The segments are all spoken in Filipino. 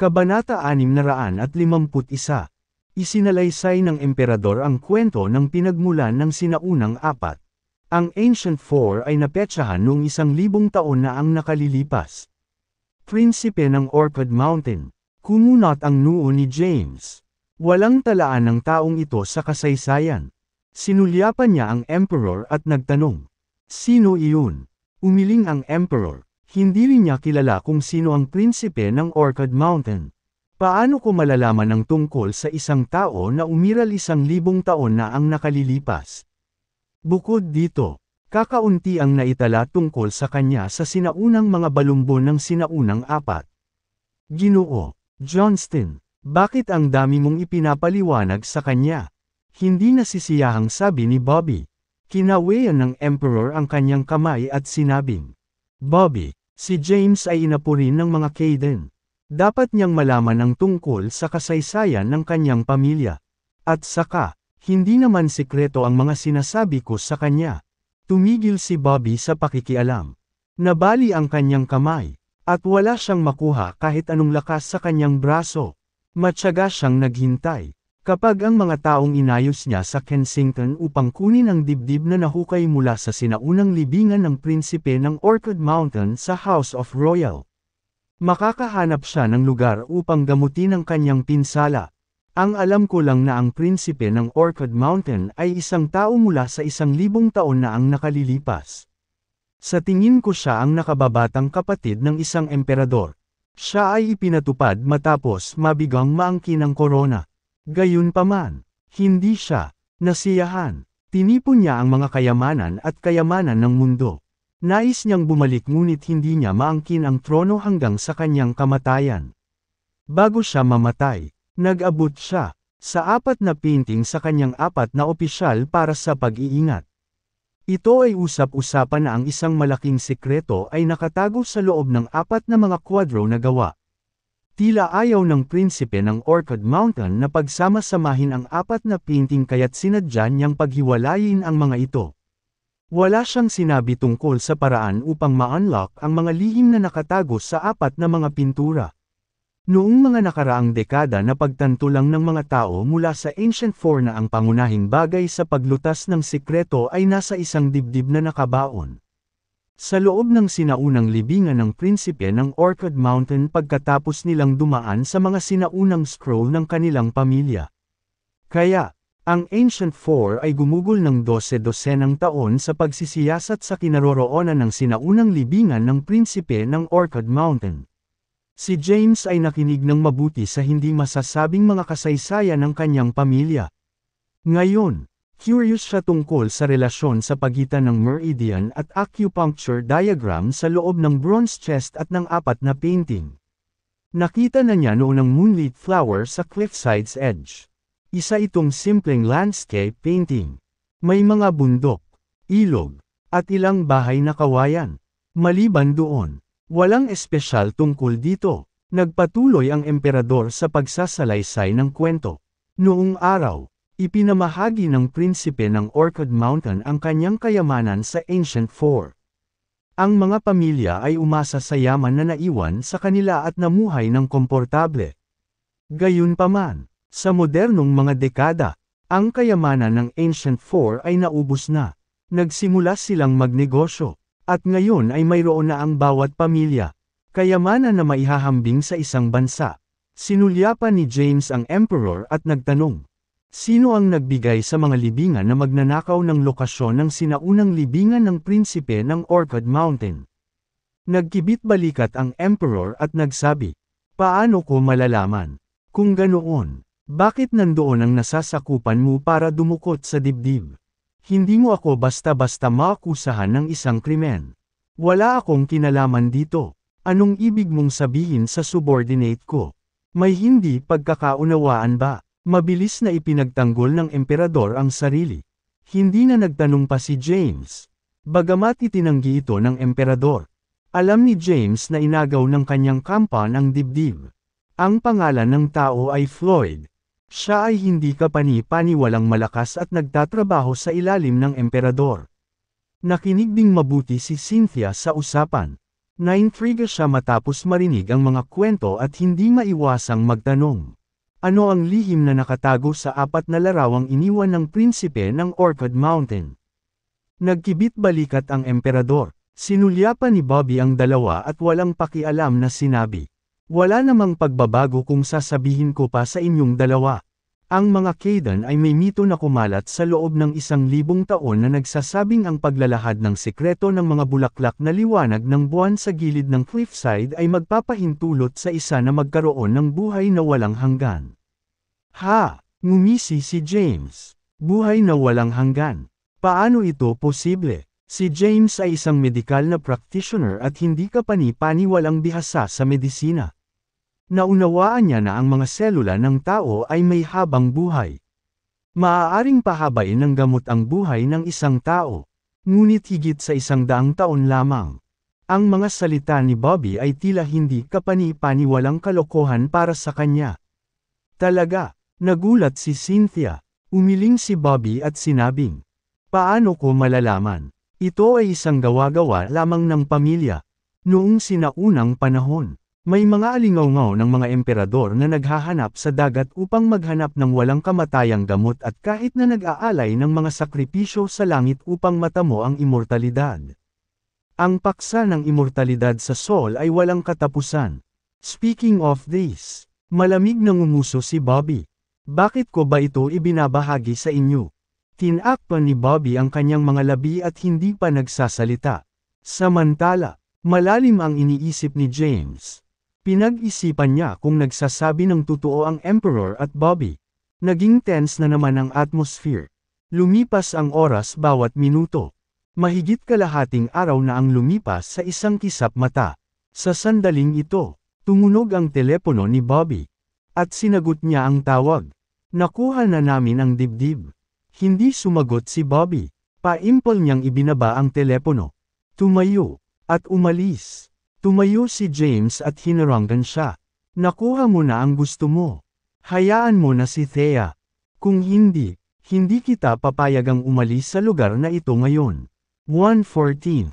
Kabanata 651. Isinalaysay ng emperador ang kwento ng pinagmulan ng sinaunang apat. Ang Ancient Four ay napetsahan noong isang libong taon na ang nakalilipas. Prinsipe ng Orchid Mountain. Kumunot ang noo ni James. Walang talaan ng taong ito sa kasaysayan. Sinulyapan niya ang emperor at nagtanong. Sino iyon? Umiling ang emperor. Hindi rin niya kilala kung sino ang prinsipe ng Orchid Mountain. Paano ko malalaman ang tungkol sa isang tao na umiral isang libong taon na ang nakalilipas? Bukod dito, kakaunti ang naitala tungkol sa kanya sa sinaunang mga balumbon ng sinaunang apat. Ginoo, Johnston, bakit ang dami mong ipinapaliwanag sa kanya? Hindi nasisiyahang sabi ni Bobby. Kinawayan ng emperor ang kanyang kamay at sinabing, Bobby, Si James ay inapurin ng mga Caden. Dapat niyang malaman ang tungkol sa kasaysayan ng kanyang pamilya. At saka, hindi naman sikreto ang mga sinasabi ko sa kanya. Tumigil si Bobby sa pakikialam. Nabali ang kanyang kamay, at wala siyang makuha kahit anong lakas sa kanyang braso. Matyaga siyang naghintay. Kapag ang mga taong inayos niya sa Kensington upang kunin ang dibdib na nahukay mula sa sinaunang libingan ng prinsipe ng Orchid Mountain sa House of Royal. Makakahanap siya ng lugar upang gamutin ang kanyang pinsala. Ang alam ko lang na ang prinsipe ng Orchid Mountain ay isang tao mula sa isang libong taon na ang nakalilipas. Sa tingin ko siya ang nakababatang kapatid ng isang emperador. Siya ay ipinatupad matapos mabigang maangkin ang korona. Gayunpaman, hindi siya nasiyahan. Tinipon niya ang mga kayamanan at kayamanan ng mundo. Nais niyang bumalik ngunit hindi niya maangkin ang trono hanggang sa kanyang kamatayan. Bago siya mamatay, nag-abot siya sa apat na painting sa kanyang apat na opisyal para sa pag-iingat. Ito ay usap-usapan na ang isang malaking sekreto ay nakatago sa loob ng apat na mga kwadro na gawa. Tila ayaw ng prinsipe ng Orchid Mountain na pagsama-samahin ang apat na painting kaya't sinadya niyang paghiwalayin ang mga ito. Wala siyang sinabi tungkol sa paraan upang ma-unlock ang mga lihim na nakatago sa apat na mga pintura. Noong mga nakaraang dekada na pagtanto lang ng mga tao mula sa Ancient Four na ang pangunahing bagay sa paglutas ng sikreto ay nasa isang dibdib na nakabaon. Sa loob ng sinaunang libingan ng prinsipe ng Orchid Mountain pagkatapos nilang dumaan sa mga sinaunang scroll ng kanilang pamilya. Kaya, ang Ancient Four ay gumugol ng 12-dosenang taon sa pagsisiyasat sa kinaroroonan ng sinaunang libingan ng prinsipe ng Orchid Mountain. Si James ay nakinig ng mabuti sa hindi masasabing mga kasaysayan ng kanyang pamilya. Ngayon, Curious siya tungkol sa relasyon sa pagitan ng meridian at acupuncture diagram sa loob ng bronze chest at ng apat na painting. Nakita na niya noon ang moonlit flower sa cliffside's edge. Isa itong simpleng landscape painting. May mga bundok, ilog, at ilang bahay na kawayan. Maliban doon, walang espesyal tungkol dito. Nagpatuloy ang emperador sa pagsasalaysay ng kwento. Noong araw, Ipinamahagi ng prinsipe ng Orchid Mountain ang kanyang kayamanan sa Ancient Four. Ang mga pamilya ay umasa sa yaman na naiwan sa kanila at namuhay ng komportable. Gayunpaman, sa modernong mga dekada, ang kayamanan ng Ancient Four ay naubos na. Nagsimula silang magnegosyo, at ngayon ay mayroon na ang bawat pamilya. Kayamanan na maihahambing sa isang bansa. Sinulyapan ni James ang emperor at nagtanong, Sino ang nagbigay sa mga libingan na magnanakaw ng lokasyon ng sinaunang libingan ng prinsipe ng Orchid Mountain? Nagkibit balikat ang emperor at nagsabi, Paano ko malalaman? Kung ganoon, bakit nandoon ang nasasakupan mo para dumukot sa dibdib? Hindi mo ako basta-basta maakusahan ng isang krimen. Wala akong kinalaman dito. Anong ibig mong sabihin sa subordinate ko? May hindi pagkakaunawaan ba? Mabilis na ipinagtanggol ng emperador ang sarili. Hindi na nagtanong pa si James. Bagamat itinanggi ito ng emperador. Alam ni James na inagaw ng kanyang kampan ang dibdib. Ang pangalan ng tao ay Floyd. Siya ay hindi kapani-paniwalang malakas at nagtatrabaho sa ilalim ng emperador. Nakinig ding mabuti si Cynthia sa usapan. Naintriga siya matapos marinig ang mga kwento at hindi maiwasang magtanong. Ano ang lihim na nakatago sa apat na larawang iniwan ng prinsipe ng Orchid Mountain? Nagkibit balikat ang emperador. Sinulyapan ni Bobby ang dalawa at walang pakialam na sinabi. Wala namang pagbabago kung sasabihin ko pa sa inyong dalawa. Ang mga Kaidan ay may mito na kumalat sa loob ng isang libong taon na nagsasabing ang paglalahad ng sekreto ng mga bulaklak na liwanag ng buwan sa gilid ng cliffside ay magpapahintulot sa isa na magkaroon ng buhay na walang hanggan. Ha! Ngumisi si James. Buhay na walang hanggan. Paano ito posible? Si James ay isang medikal na practitioner at hindi kapani-paniwalang bihasa sa medisina naunawaan niya na ang mga selula ng tao ay may habang buhay. Maaaring pahabain ng gamot ang buhay ng isang tao, ngunit higit sa isang daang taon lamang. Ang mga salita ni Bobby ay tila hindi kapani-paniwalang kalokohan para sa kanya. Talaga, nagulat si Cynthia. Umiling si Bobby at sinabing, Paano ko malalaman? Ito ay isang gawa-gawa lamang ng pamilya. Noong sinaunang panahon, may mga alingaw ng mga emperador na naghahanap sa dagat upang maghanap ng walang kamatayang gamot at kahit na nag-aalay ng mga sakripisyo sa langit upang matamo ang imortalidad. Ang paksa ng imortalidad sa Sol ay walang katapusan. Speaking of this, malamig na ngumuso si Bobby. Bakit ko ba ito ibinabahagi sa inyo? Tinakpan ni Bobby ang kanyang mga labi at hindi pa nagsasalita. Samantala, malalim ang iniisip ni James. Pinag-isipan niya kung nagsasabi ng totoo ang Emperor at Bobby. Naging tense na naman ang atmosphere. Lumipas ang oras bawat minuto. Mahigit kalahating araw na ang lumipas sa isang kisap mata. Sa sandaling ito, tumunog ang telepono ni Bobby. At sinagot niya ang tawag. Nakuha na namin ang dibdib. Hindi sumagot si Bobby. Paimpol niyang ibinaba ang telepono. Tumayo, at umalis. Tumayo si James at hinarangan siya. Nakuha mo na ang gusto mo. Hayaan mo na si Thea. Kung hindi, hindi kita papayagang umalis sa lugar na ito ngayon. 1.14.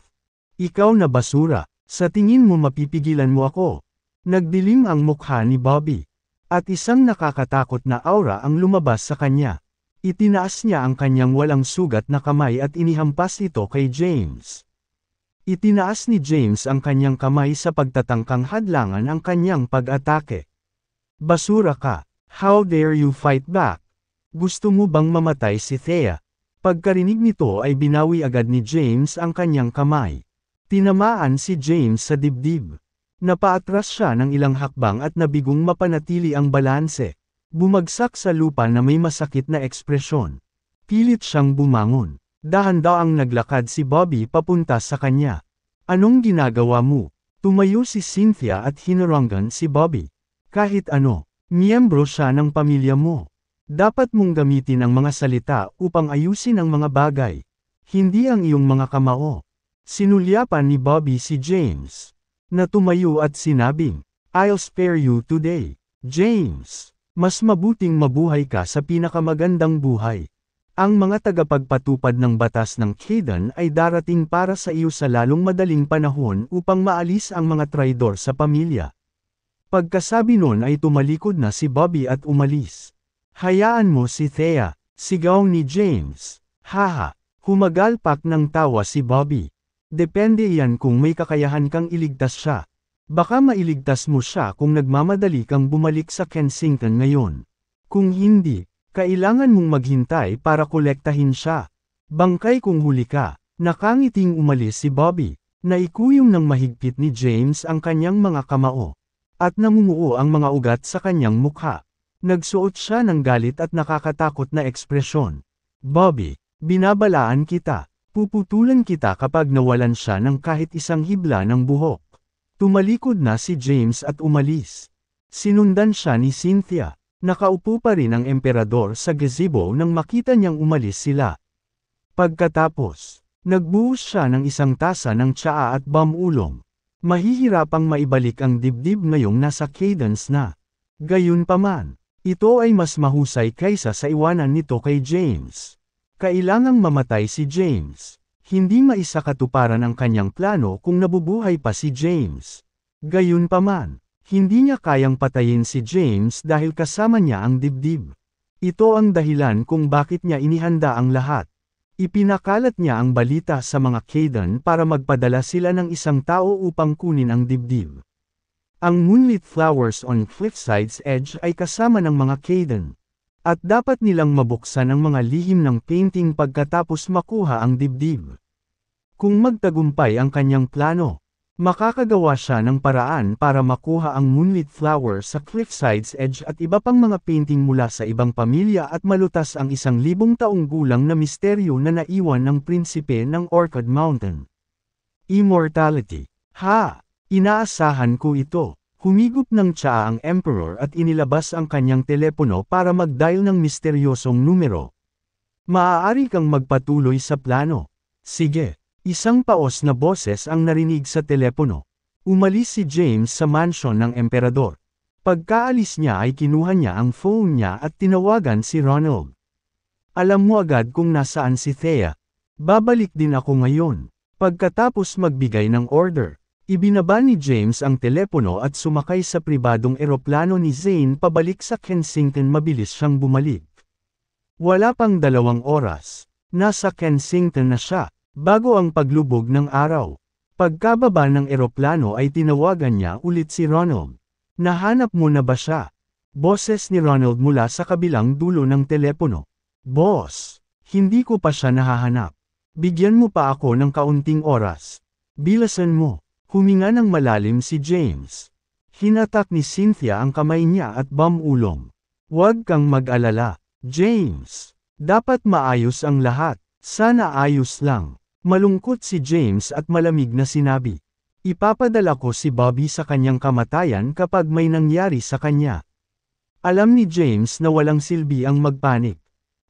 Ikaw na basura, sa tingin mo mapipigilan mo ako. Nagdilim ang mukha ni Bobby. At isang nakakatakot na aura ang lumabas sa kanya. Itinaas niya ang kanyang walang sugat na kamay at inihampas ito kay James. Itinaas ni James ang kanyang kamay sa pagtatangkang hadlangan ang kanyang pag-atake. Basura ka! How dare you fight back? Gusto mo bang mamatay si Thea? Pagkarinig nito ay binawi agad ni James ang kanyang kamay. Tinamaan si James sa dibdib. Napaatras siya ng ilang hakbang at nabigong mapanatili ang balanse. Bumagsak sa lupa na may masakit na ekspresyon. Pilit siyang bumangon. Dahan-daang naglakad si Bobby papunta sa kanya. Anong ginagawa mo? Tumayo si Cynthia at hinaranggan si Bobby. Kahit ano, miyembro siya ng pamilya mo. Dapat mong gamitin ang mga salita upang ayusin ang mga bagay. Hindi ang iyong mga kamao. Sinulyapan ni Bobby si James. Na tumayo at sinabing, I'll spare you today, James. Mas mabuting mabuhay ka sa pinakamagandang buhay. Ang mga tagapagpatupad ng batas ng Kaden ay darating para sa iyo sa lalong madaling panahon upang maalis ang mga traidor sa pamilya. Pagkasabi nun ay tumalikod na si Bobby at umalis. Hayaan mo si Thea, sigaw ni James. Haha, humagalpak ng tawa si Bobby. Depende yan kung may kakayahan kang iligtas siya. Baka mailigtas mo siya kung nagmamadali kang bumalik sa Kensington ngayon. Kung hindi, kailangan mong maghintay para kolektahin siya. Bangkay kung huli ka, nakangiting umalis si Bobby. Naikuyong ng mahigpit ni James ang kanyang mga kamao. At namumuo ang mga ugat sa kanyang mukha. Nagsuot siya ng galit at nakakatakot na ekspresyon. Bobby, binabalaan kita. Puputulan kita kapag nawalan siya ng kahit isang hibla ng buhok. Tumalikod na si James at umalis. Sinundan siya ni Cynthia. Nakaupo pa rin ang emperador sa gazebo nang makita niyang umalis sila. Pagkatapos, nagbuhos siya ng isang tasa ng tsaa at bamulong. Mahihirapang maibalik ang dibdib ngayong nasa cadence na. Gayunpaman, ito ay mas mahusay kaysa sa iwanan nito kay James. Kailangang mamatay si James. Hindi maisakatuparan ang kanyang plano kung nabubuhay pa si James. Gayunpaman, hindi niya kayang patayin si James dahil kasama niya ang dibdib. Ito ang dahilan kung bakit niya inihanda ang lahat. Ipinakalat niya ang balita sa mga Kaden para magpadala sila ng isang tao upang kunin ang dibdib. Ang Moonlit Flowers on Cliffside's Edge ay kasama ng mga Kaden. At dapat nilang mabuksan ang mga lihim ng painting pagkatapos makuha ang dibdib. Kung magtagumpay ang kanyang plano, Makakagawa siya ng paraan para makuha ang moonlit flower sa cliffside's edge at iba pang mga painting mula sa ibang pamilya at malutas ang isang libong taong gulang na misteryo na naiwan ng prinsipe ng Orchid Mountain. Immortality. Ha! Inaasahan ko ito. Humigop ng tsaa ang emperor at inilabas ang kanyang telepono para mag-dial ng misteryosong numero. Maaari kang magpatuloy sa plano. Sige. Isang paos na boses ang narinig sa telepono. Umalis si James sa mansyon ng emperador. Pagkaalis niya ay kinuha niya ang phone niya at tinawagan si Ronald. Alam mo agad kung nasaan si Thea. Babalik din ako ngayon. Pagkatapos magbigay ng order, ibinaba ni James ang telepono at sumakay sa pribadong eroplano ni Zane pabalik sa Kensington mabilis siyang bumalik. Wala pang dalawang oras, nasa Kensington na siya. Bago ang paglubog ng araw, pagkababa ng eroplano ay tinawagan niya ulit si Ronald. Nahanap mo na ba siya? Boses ni Ronald mula sa kabilang dulo ng telepono. Boss, hindi ko pa siya nahahanap. Bigyan mo pa ako ng kaunting oras. Bilasan mo. Huminga ng malalim si James. Hinatak ni Cynthia ang kamay niya at bamulong. Huwag kang mag-alala, James. Dapat maayos ang lahat. Sana ayos lang. Malungkot si James at malamig na sinabi. Ipapadala ko si Bobby sa kanyang kamatayan kapag may nangyari sa kanya. Alam ni James na walang silbi ang magpanik.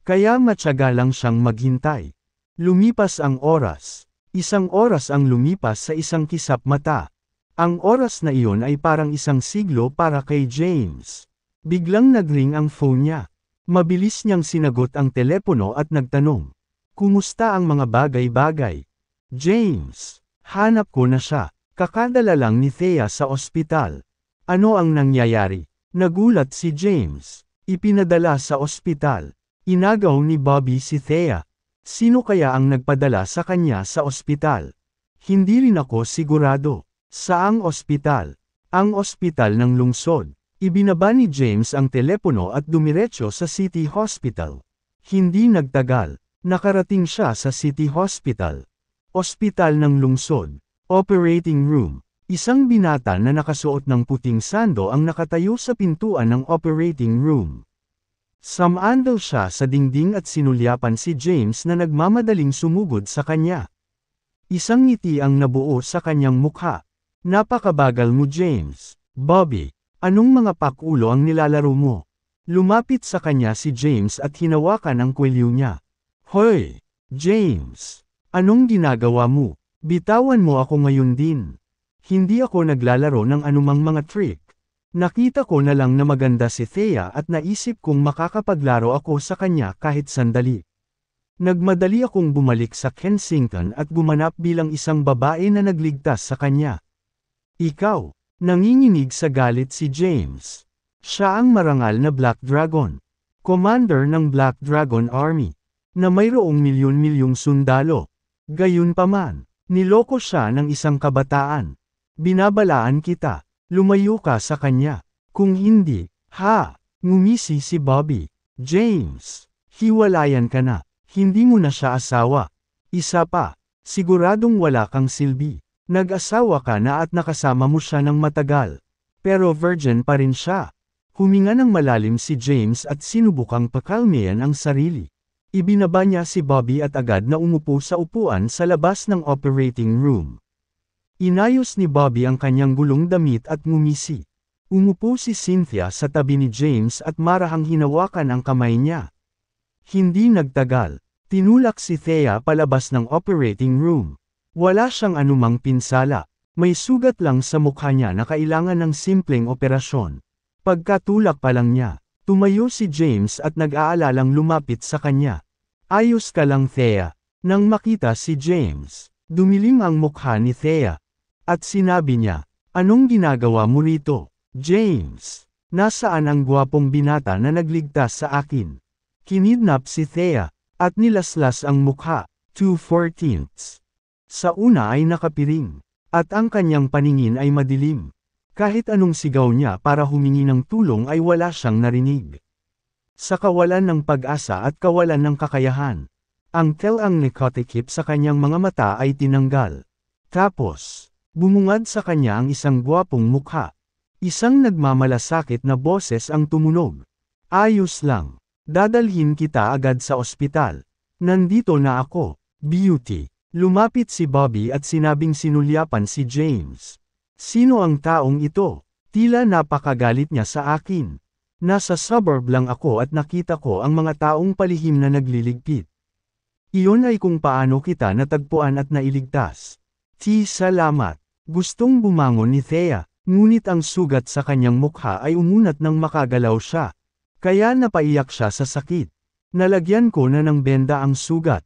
Kaya matyaga lang siyang maghintay. Lumipas ang oras. Isang oras ang lumipas sa isang kisap mata. Ang oras na iyon ay parang isang siglo para kay James. Biglang nagring ang phone niya. Mabilis niyang sinagot ang telepono at nagtanong. Kumusta ang mga bagay-bagay? James, hanap ko na siya. Kakadala lang ni Thea sa ospital. Ano ang nangyayari? Nagulat si James. Ipinadala sa ospital. Inagaw ni Bobby si Thea. Sino kaya ang nagpadala sa kanya sa ospital? Hindi rin ako sigurado. Saang ospital? Ang ospital ng lungsod. Ibinaba ni James ang telepono at dumiretso sa City Hospital. Hindi nagtagal, Nakarating siya sa City Hospital, Ospital ng Lungsod, Operating Room. Isang binata na nakasuot ng puting sando ang nakatayo sa pintuan ng operating room. Samandal siya sa dingding at sinulyapan si James na nagmamadaling sumugod sa kanya. Isang ngiti ang nabuo sa kanyang mukha. Napakabagal mo James. Bobby, anong mga pakulo ang nilalaro mo? Lumapit sa kanya si James at hinawakan ang kwelyo niya. Hoy! James! Anong ginagawa mo? Bitawan mo ako ngayon din. Hindi ako naglalaro ng anumang mga trick. Nakita ko na lang na maganda si Thea at naisip kong makakapaglaro ako sa kanya kahit sandali. Nagmadali akong bumalik sa Kensington at gumanap bilang isang babae na nagligtas sa kanya. Ikaw, nanginginig sa galit si James. Siya ang marangal na Black Dragon. Commander ng Black Dragon Army na mayroong milyon-milyong sundalo. Gayunpaman, niloko siya ng isang kabataan. Binabalaan kita, lumayo ka sa kanya. Kung hindi, ha, ngumisi si Bobby. James, hiwalayan ka na, hindi mo na siya asawa. Isa pa, siguradong wala kang silbi. Nag-asawa ka na at nakasama mo siya ng matagal. Pero virgin pa rin siya. Huminga ng malalim si James at sinubukang pakalmian ang sarili. Ibinaba niya si Bobby at agad na umupo sa upuan sa labas ng operating room. Inayos ni Bobby ang kanyang gulong damit at ngumisi. Umupo si Cynthia sa tabi ni James at marahang hinawakan ang kamay niya. Hindi nagtagal, tinulak si Thea palabas ng operating room. Wala siyang anumang pinsala, may sugat lang sa mukha niya na kailangan ng simpleng operasyon. Pagkatulak pa lang niya, Tumayo si James at nag-aalalang lumapit sa kanya. Ayos ka lang Thea. Nang makita si James, dumilim ang mukha ni Thea. At sinabi niya, anong ginagawa mo rito, James? Nasaan ang gwapong binata na nagligtas sa akin? Kinidnap si Thea, at nilaslas ang mukha, 2-14. Sa una ay nakapiring, at ang kanyang paningin ay madilim. Kahit anong sigaw niya para humingi ng tulong ay wala siyang narinig. Sa kawalan ng pag-asa at kawalan ng kakayahan, ang telang ni Kotikip sa kanyang mga mata ay tinanggal. Tapos, bumungad sa kanya ang isang gwapong mukha. Isang nagmamalasakit na boses ang tumunog. Ayos lang. Dadalhin kita agad sa ospital. Nandito na ako, beauty. Lumapit si Bobby at sinabing sinulyapan si James. Sino ang taong ito? Tila napakagalit niya sa akin. Nasa suburb lang ako at nakita ko ang mga taong palihim na nagliligpit. Iyon ay kung paano kita natagpuan at nailigtas. Ti salamat. Gustong bumangon ni Thea, ngunit ang sugat sa kanyang mukha ay umunat nang makagalaw siya. Kaya napaiyak siya sa sakit. Nalagyan ko na ng benda ang sugat.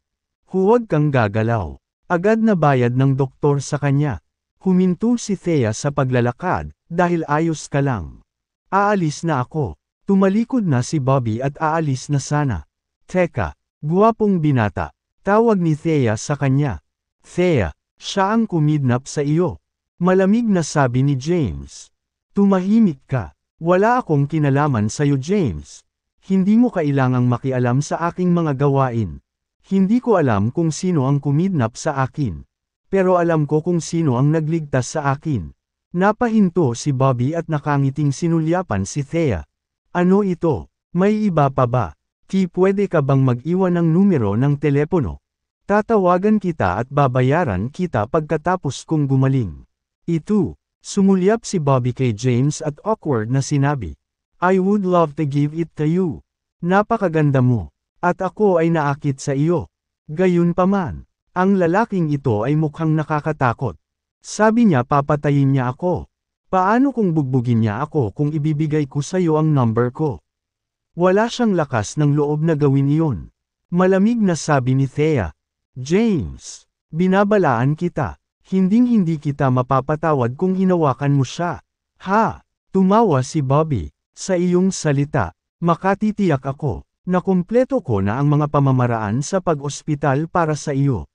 Huwag kang gagalaw. Agad na bayad ng doktor sa kanya. Huminto si Thea sa paglalakad, dahil ayos ka lang. Aalis na ako. Tumalikod na si Bobby at aalis na sana. Teka, guwapong binata. Tawag ni Thea sa kanya. Thea, siya ang kumidnap sa iyo. Malamig na sabi ni James. Tumahimik ka. Wala akong kinalaman sa iyo James. Hindi mo kailangang makialam sa aking mga gawain. Hindi ko alam kung sino ang kumidnap sa akin pero alam ko kung sino ang nagligtas sa akin. Napahinto si Bobby at nakangiting sinulyapan si Thea. Ano ito? May iba pa ba? Ki pwede ka bang mag-iwan ng numero ng telepono? Tatawagan kita at babayaran kita pagkatapos kong gumaling. Ito, sumulyap si Bobby kay James at awkward na sinabi. I would love to give it to you. Napakaganda mo. At ako ay naakit sa iyo. Gayunpaman, ang lalaking ito ay mukhang nakakatakot. Sabi niya papatayin niya ako. Paano kung bugbugin niya ako kung ibibigay ko sa iyo ang number ko? Wala siyang lakas ng loob na gawin iyon. Malamig na sabi ni Thea. James, binabalaan kita. Hinding-hindi kita mapapatawad kung hinawakan mo siya. Ha! Tumawa si Bobby. Sa iyong salita, makatitiyak ako. Nakumpleto ko na ang mga pamamaraan sa pag-ospital para sa iyo.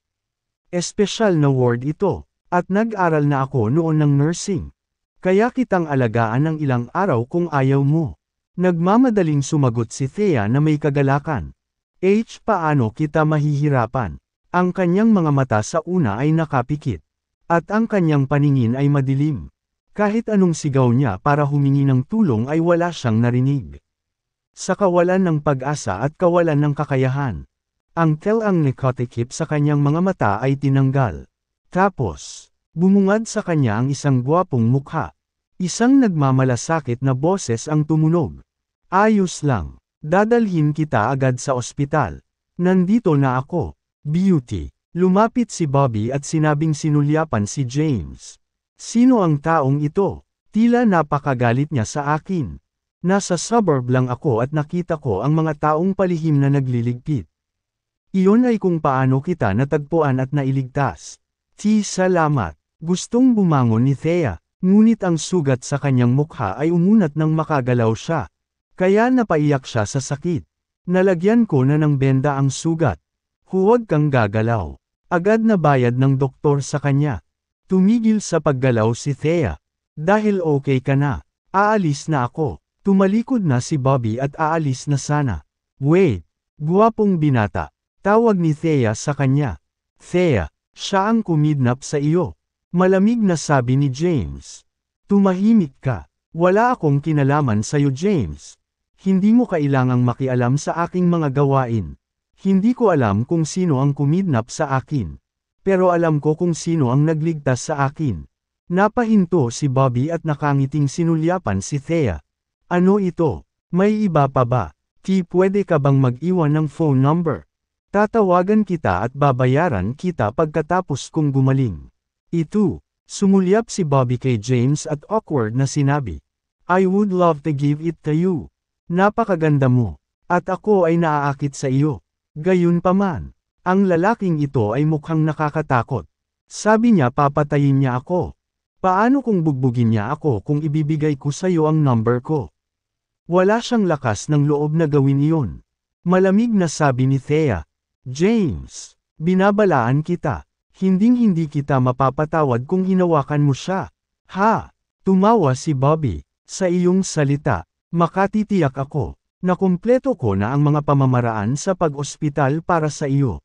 Espesyal na ward ito, at nag-aral na ako noon ng nursing. Kaya kitang alagaan ng ilang araw kung ayaw mo. Nagmamadaling sumagot si Thea na may kagalakan. H. Paano kita mahihirapan? Ang kanyang mga mata sa una ay nakapikit. At ang kanyang paningin ay madilim. Kahit anong sigaw niya para humingi ng tulong ay wala siyang narinig. Sa kawalan ng pag-asa at kawalan ng kakayahan, ang tel ang nikotikip sa kanyang mga mata ay tinanggal. Tapos, bumungad sa kanya ang isang guwapong mukha. Isang nagmamalasakit na boses ang tumunog. Ayos lang. Dadalhin kita agad sa ospital. Nandito na ako. Beauty. Lumapit si Bobby at sinabing sinulyapan si James. Sino ang taong ito? Tila napakagalit niya sa akin. Nasa suburb lang ako at nakita ko ang mga taong palihim na nagliligpit. Iyon ay kung paano kita natagpuan at nailigtas. Ti salamat. Gustong bumangon ni Thea, ngunit ang sugat sa kanyang mukha ay umunat nang makagalaw siya. Kaya napaiyak siya sa sakit. Nalagyan ko na ng benda ang sugat. Huwag kang gagalaw. Agad na bayad ng doktor sa kanya. Tumigil sa paggalaw si Thea. Dahil okay ka na, aalis na ako. Tumalikod na si Bobby at aalis na sana. Wait, guwapong binata. Tawag ni Thea sa kanya. Thea, siya ang kumidnap sa iyo. Malamig na sabi ni James. Tumahimik ka. Wala akong kinalaman sa iyo James. Hindi mo kailangang makialam sa aking mga gawain. Hindi ko alam kung sino ang kumidnap sa akin. Pero alam ko kung sino ang nagligtas sa akin. Napahinto si Bobby at nakangiting sinulyapan si Thea. Ano ito? May iba pa ba? Ki pwede ka bang mag-iwan ng phone number? Tatawagan kita at babayaran kita pagkatapos kong gumaling. Ito, sumulyap si Bobby kay James at awkward na sinabi. I would love to give it to you. Napakaganda mo. At ako ay naaakit sa iyo. Gayunpaman, ang lalaking ito ay mukhang nakakatakot. Sabi niya papatayin niya ako. Paano kung bugbugin niya ako kung ibibigay ko sa iyo ang number ko? Wala siyang lakas ng loob na gawin iyon. Malamig na sabi ni Thea, James, binabalaan kita. Hinding-hindi kita mapapatawad kung hinawakan mo siya. Ha! Tumawa si Bobby. Sa iyong salita, makatitiyak ako. Nakumpleto ko na ang mga pamamaraan sa pag-ospital para sa iyo.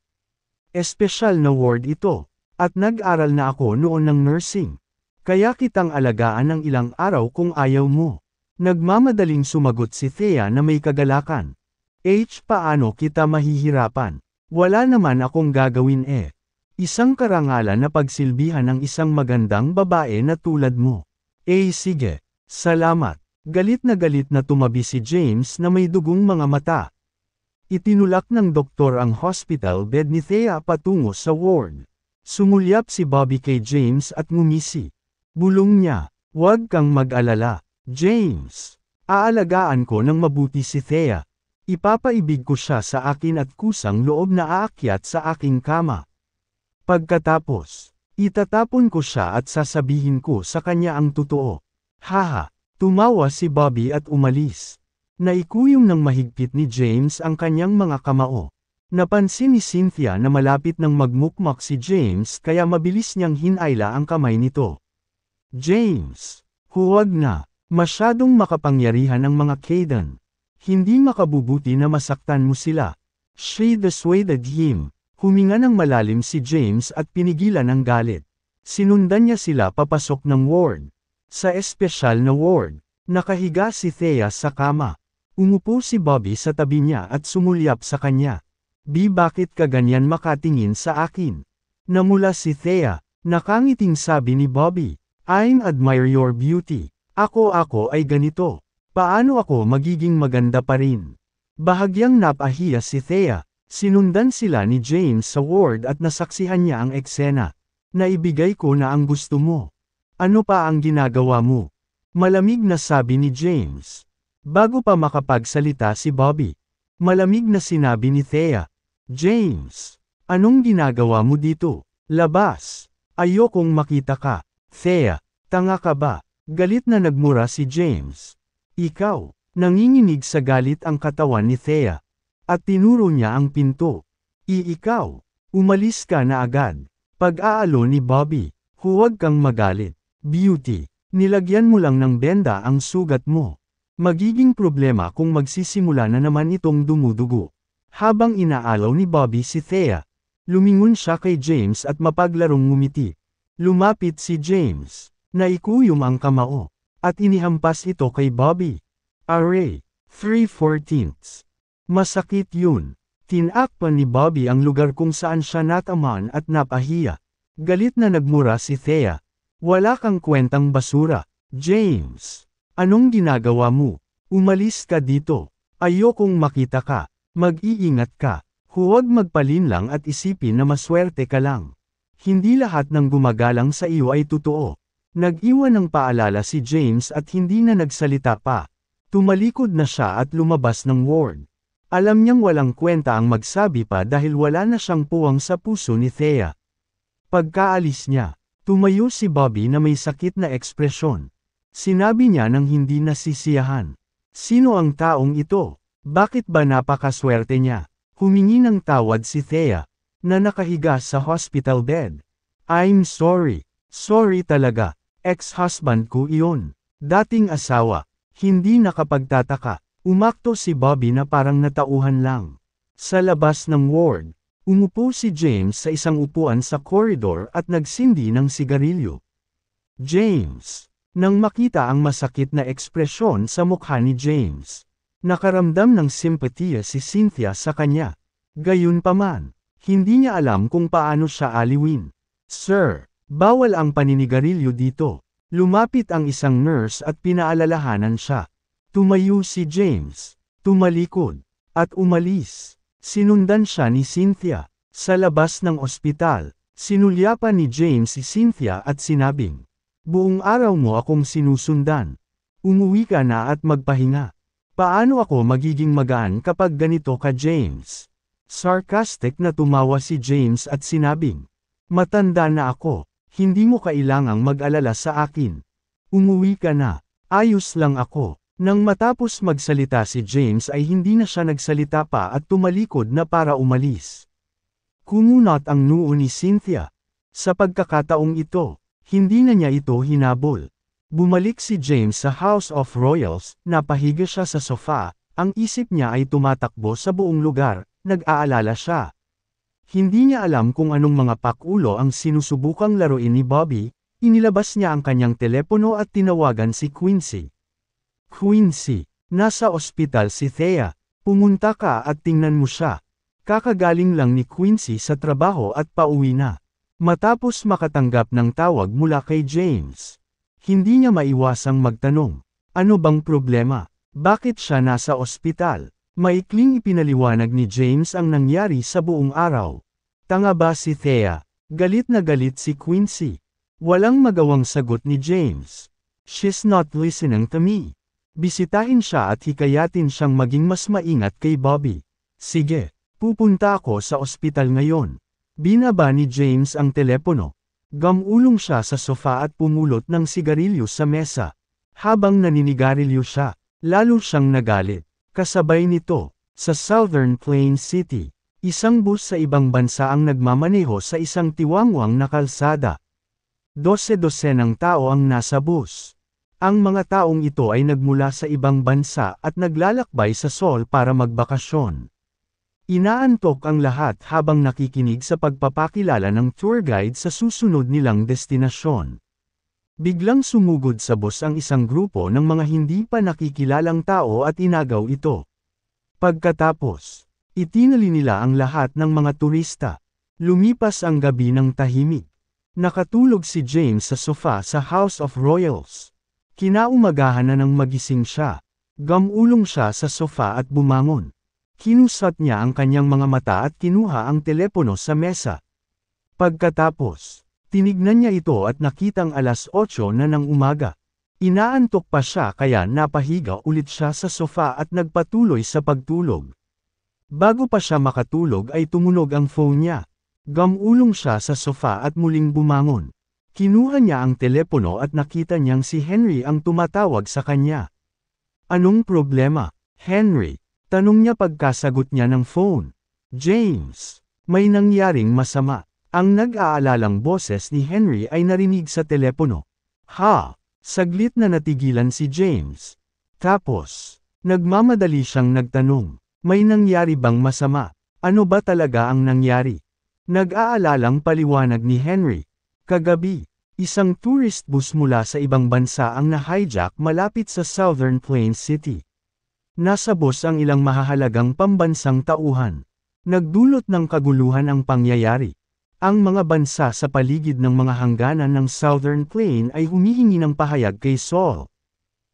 Espesyal na ward ito. At nag-aral na ako noon ng nursing. Kaya kitang alagaan ng ilang araw kung ayaw mo. Nagmamadaling sumagot si Thea na may kagalakan. H. Paano kita mahihirapan? Wala naman akong gagawin eh. Isang karangalan na pagsilbihan ng isang magandang babae na tulad mo. Eh sige, salamat. Galit na galit na tumabi si James na may dugong mga mata. Itinulak ng doktor ang hospital bed ni Thea patungo sa ward. Sumulyap si Bobby kay James at ngumisi. Bulong niya, huwag kang mag-alala, James. Aalagaan ko ng mabuti si Thea. Ipapaibig ko siya sa akin at kusang loob na aakyat sa aking kama. Pagkatapos, itatapon ko siya at sasabihin ko sa kanya ang totoo. Haha, tumawa si Bobby at umalis. Naikuyong ng mahigpit ni James ang kanyang mga kamao. Napansin ni Cynthia na malapit ng magmukmak si James kaya mabilis niyang hinayla ang kamay nito. James, huwag na, masyadong makapangyarihan ang mga Caden. Hindi makabubuti na masaktan mo sila. She dissuaded him. Huminga ng malalim si James at pinigilan ang galit. Sinundan niya sila papasok ng ward. Sa espesyal na ward, nakahiga si Thea sa kama. Umupo si Bobby sa tabi niya at sumulyap sa kanya. B bakit ka ganyan makatingin sa akin? Namula si Thea, nakangiting sabi ni Bobby, I admire your beauty. Ako ako ay ganito. Paano ako magiging maganda pa rin? Bahagyang napahiya si Thea. Sinundan sila ni James sa ward at nasaksihan niya ang eksena. Naibigay ko na ang gusto mo. Ano pa ang ginagawa mo? Malamig na sabi ni James. Bago pa makapagsalita si Bobby. Malamig na sinabi ni Thea. James, anong ginagawa mo dito? Labas. Ayokong makita ka. Thea, tanga ka ba? Galit na nagmura si James. Ikaw, nanginginig sa galit ang katawan ni Thea. At tinuro niya ang pinto. Iikaw, umalis ka na agad. Pag-aalo ni Bobby, huwag kang magalit. Beauty, nilagyan mo lang ng benda ang sugat mo. Magiging problema kung magsisimula na naman itong dumudugo. Habang inaalaw ni Bobby si Thea, lumingon siya kay James at mapaglarong ngumiti. Lumapit si James, naikuyom ang kamao at inihampas ito kay Bobby. Aray, 3-14. Masakit yun. Tinakpan ni Bobby ang lugar kung saan siya natamaan at napahiya. Galit na nagmura si Thea. Wala kang kwentang basura, James. Anong ginagawa mo? Umalis ka dito. Ayokong makita ka. Mag-iingat ka. Huwag magpalinlang at isipin na maswerte ka lang. Hindi lahat ng gumagalang sa iyo ay totoo. Nag-iwan ng paalala si James at hindi na nagsalita pa. Tumalikod na siya at lumabas ng ward. Alam niyang walang kwenta ang magsabi pa dahil wala na siyang puwang sa puso ni Thea. Pagkaalis niya, tumayo si Bobby na may sakit na ekspresyon. Sinabi niya nang hindi nasisiyahan. Sino ang taong ito? Bakit ba napakaswerte niya? Humingi ng tawad si Thea, na nakahiga sa hospital bed. I'm sorry. Sorry talaga. Ex-husband ko iyon. Dating asawa. Hindi nakapagtataka. Umakto si Bobby na parang natauhan lang. Sa labas ng ward, umupo si James sa isang upuan sa koridor at nagsindi ng sigarilyo. James! Nang makita ang masakit na ekspresyon sa mukha ni James, nakaramdam ng simpatiya si Cynthia sa kanya. Gayunpaman, hindi niya alam kung paano siya aliwin. Sir, Bawal ang paninigarilyo dito. Lumapit ang isang nurse at pinaalalahanan siya. Tumayo si James, tumalikod, at umalis. Sinundan siya ni Cynthia. Sa labas ng ospital, sinulyapan ni James si Cynthia at sinabing, Buong araw mo akong sinusundan. Umuwi ka na at magpahinga. Paano ako magiging magaan kapag ganito ka James? Sarcastic na tumawa si James at sinabing, Matanda na ako. Hindi mo kailangang mag-alala sa akin. Umuwi ka na. Ayos lang ako. Nang matapos magsalita si James ay hindi na siya nagsalita pa at tumalikod na para umalis. Kumunot ang noo ni Cynthia. Sa pagkakataong ito, hindi na niya ito hinabol. Bumalik si James sa House of Royals, napahiga siya sa sofa, ang isip niya ay tumatakbo sa buong lugar, nag-aalala siya. Hindi niya alam kung anong mga pakulo ang sinusubukang laruin ni Bobby, inilabas niya ang kanyang telepono at tinawagan si Quincy. Quincy, nasa ospital si Thea, pumunta ka at tingnan mo siya. Kakagaling lang ni Quincy sa trabaho at pauwi na. Matapos makatanggap ng tawag mula kay James, hindi niya maiwasang magtanong, ano bang problema? Bakit siya nasa ospital? Maikling ipinaliwanag ni James ang nangyari sa buong araw. Tanga ba si Thea? Galit na galit si Quincy. Walang magawang sagot ni James. She's not listening to me. Bisitahin siya at hikayatin siyang maging mas maingat kay Bobby. Sige, pupunta ako sa ospital ngayon. Binaba ni James ang telepono. Gamulong siya sa sofa at pumulot ng sigarilyo sa mesa. Habang naninigarilyo siya, lalo siyang nagalit. Kasabay nito, sa Southern Plain City, isang bus sa ibang bansa ang nagmamaneho sa isang tiwangwang na kalsada. dose ng tao ang nasa bus. Ang mga taong ito ay nagmula sa ibang bansa at naglalakbay sa Seoul para magbakasyon. Inaantok ang lahat habang nakikinig sa pagpapakilala ng tour guide sa susunod nilang destinasyon. Biglang sumugod sa boss ang isang grupo ng mga hindi pa nakikilalang tao at inagaw ito. Pagkatapos, itinali nila ang lahat ng mga turista. Lumipas ang gabi ng tahimik. Nakatulog si James sa sofa sa House of Royals. Kinaumagahan na nang magising siya. Gamulong siya sa sofa at bumangon. Kinusat niya ang kanyang mga mata at kinuha ang telepono sa mesa. Pagkatapos, Tinignan niya ito at nakitang alas 8 na ng umaga. Inaantok pa siya kaya napahiga ulit siya sa sofa at nagpatuloy sa pagtulog. Bago pa siya makatulog ay tumunog ang phone niya. Gamulong siya sa sofa at muling bumangon. Kinuha niya ang telepono at nakita niyang si Henry ang tumatawag sa kanya. Anong problema, Henry? Tanong niya pagkasagot niya ng phone. James, may nangyaring masama. Ang nag-aalalang boses ni Henry ay narinig sa telepono. Ha! Saglit na natigilan si James. Tapos, nagmamadali siyang nagtanong, may nangyari bang masama? Ano ba talaga ang nangyari? Nag-aalalang paliwanag ni Henry. Kagabi, isang tourist bus mula sa ibang bansa ang na-hijack malapit sa Southern Plains City. Nasa bus ang ilang mahahalagang pambansang tauhan. Nagdulot ng kaguluhan ang pangyayari. Ang mga bansa sa paligid ng mga hangganan ng Southern Plain ay humihingi ng pahayag kay Saul.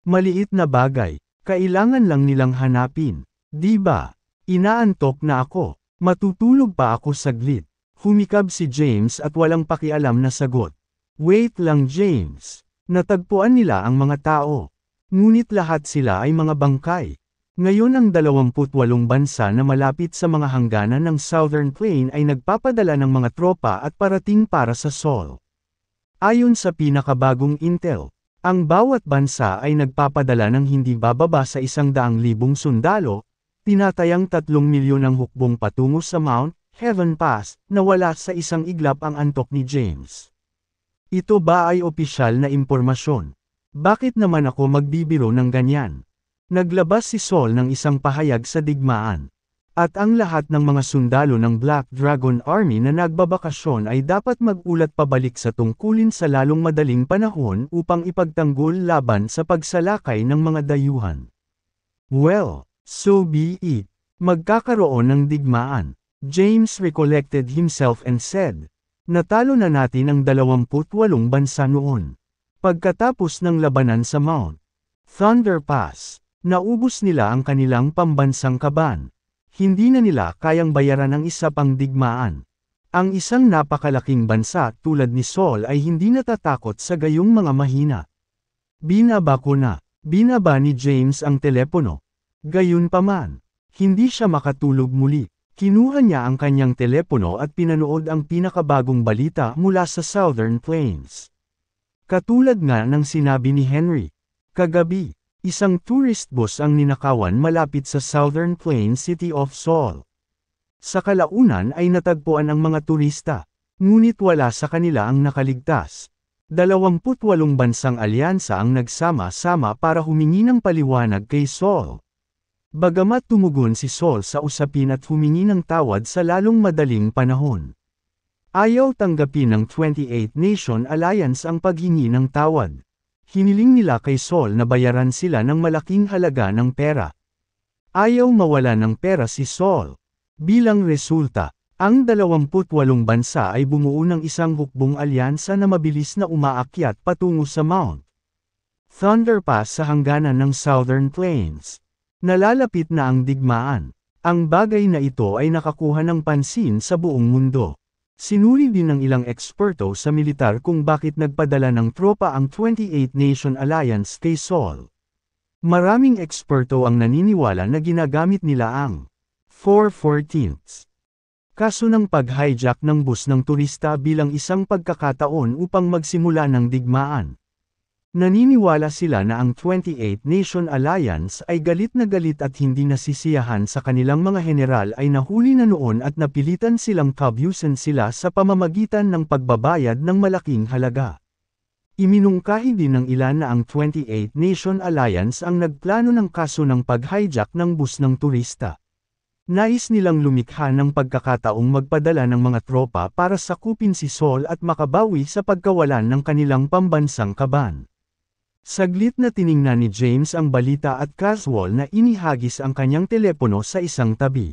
Maliit na bagay, kailangan lang nilang hanapin. Di ba? Inaantok na ako. Matutulog pa ako saglit. Humikab si James at walang pakialam na sagot. Wait lang James. Natagpuan nila ang mga tao. Ngunit lahat sila ay mga bangkay. Ngayon ang 28 bansa na malapit sa mga hangganan ng Southern Plain ay nagpapadala ng mga tropa at parating para sa Seoul. Ayon sa pinakabagong intel, ang bawat bansa ay nagpapadala ng hindi bababa sa 100,000 sundalo, tinatayang 3 milyon ang hukbong patungo sa Mount Heaven Pass, na wala sa isang iglap ang antok ni James. Ito ba ay opisyal na impormasyon? Bakit naman ako magbibiro ng ganyan? Naglabas si Sol ng isang pahayag sa digmaan. At ang lahat ng mga sundalo ng Black Dragon Army na nagbabakasyon ay dapat magulat pabalik sa tungkulin sa lalong madaling panahon upang ipagtanggol laban sa pagsalakay ng mga dayuhan. Well, so be it. Magkakaroon ng digmaan. James recollected himself and said, Natalo na natin ang 28 bansa noon. Pagkatapos ng labanan sa Mount Thunder Pass, Naubos nila ang kanilang pambansang kaban. Hindi na nila kayang bayaran ang isa pang digmaan. Ang isang napakalaking bansa tulad ni Sol ay hindi natatakot sa gayong mga mahina. Binaba ko na. Binaba ni James ang telepono. Gayunpaman, hindi siya makatulog muli. Kinuha niya ang kanyang telepono at pinanood ang pinakabagong balita mula sa Southern Plains. Katulad nga ng sinabi ni Henry. Kagabi, Isang tourist bus ang ninakawan malapit sa Southern Plain City of Seoul. Sa kalaunan ay natagpuan ang mga turista, ngunit wala sa kanila ang nakaligtas. 28 bansang alyansa ang nagsama-sama para humingi ng paliwanag kay Seoul. Bagamat tumugon si Seoul sa usapin at humingi ng tawad sa lalong madaling panahon. Ayaw tanggapin ng 28 Nation Alliance ang paghingi ng tawad. Hiniling nila kay Saul na bayaran sila ng malaking halaga ng pera. Ayaw mawala ng pera si Saul. Bilang resulta, ang 28 bansa ay bumuo ng isang hukbong alyansa na mabilis na umaakyat patungo sa Mount Thunder Pass sa hangganan ng Southern Plains. Nalalapit na ang digmaan. Ang bagay na ito ay nakakuha ng pansin sa buong mundo. Sinuri din ng ilang eksperto sa militar kung bakit nagpadala ng tropa ang 28 Nation Alliance kay Saul. Maraming eksperto ang naniniwala na ginagamit nila ang 414 Kaso ng pag-hijack ng bus ng turista bilang isang pagkakataon upang magsimula ng digmaan. Naniniwala sila na ang 28 Nation Alliance ay galit na galit at hindi nasisiyahan sa kanilang mga general ay nahuli na noon at napilitan silang kabyusan sila sa pamamagitan ng pagbabayad ng malaking halaga. Iminungkahi din ng ilan na ang 28 Nation Alliance ang nagplano ng kaso ng pag-hijack ng bus ng turista. Nais nilang lumikha ng pagkakataong magpadala ng mga tropa para sakupin si Sol at makabawi sa pagkawalan ng kanilang pambansang kaban. Saglit na tiningnan ni James ang balita at casual na inihagis ang kanyang telepono sa isang tabi.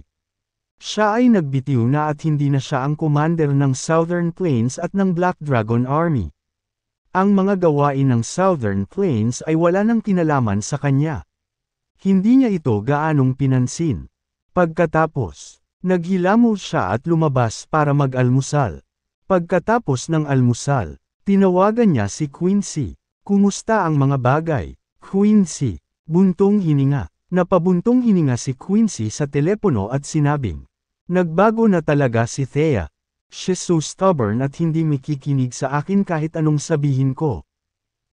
Siya ay nagbitiw na at hindi na siya ang commander ng Southern Plains at ng Black Dragon Army. Ang mga gawain ng Southern Plains ay wala nang kinalaman sa kanya. Hindi niya ito gaanong pinansin. Pagkatapos, naghilamo siya at lumabas para mag-almusal. Pagkatapos ng almusal, tinawagan niya si Quincy. Kumusta ang mga bagay? Quincy. Buntong hininga. Napabuntong hininga si Quincy sa telepono at sinabing. Nagbago na talaga si Thea. She's so stubborn at hindi makikinig sa akin kahit anong sabihin ko.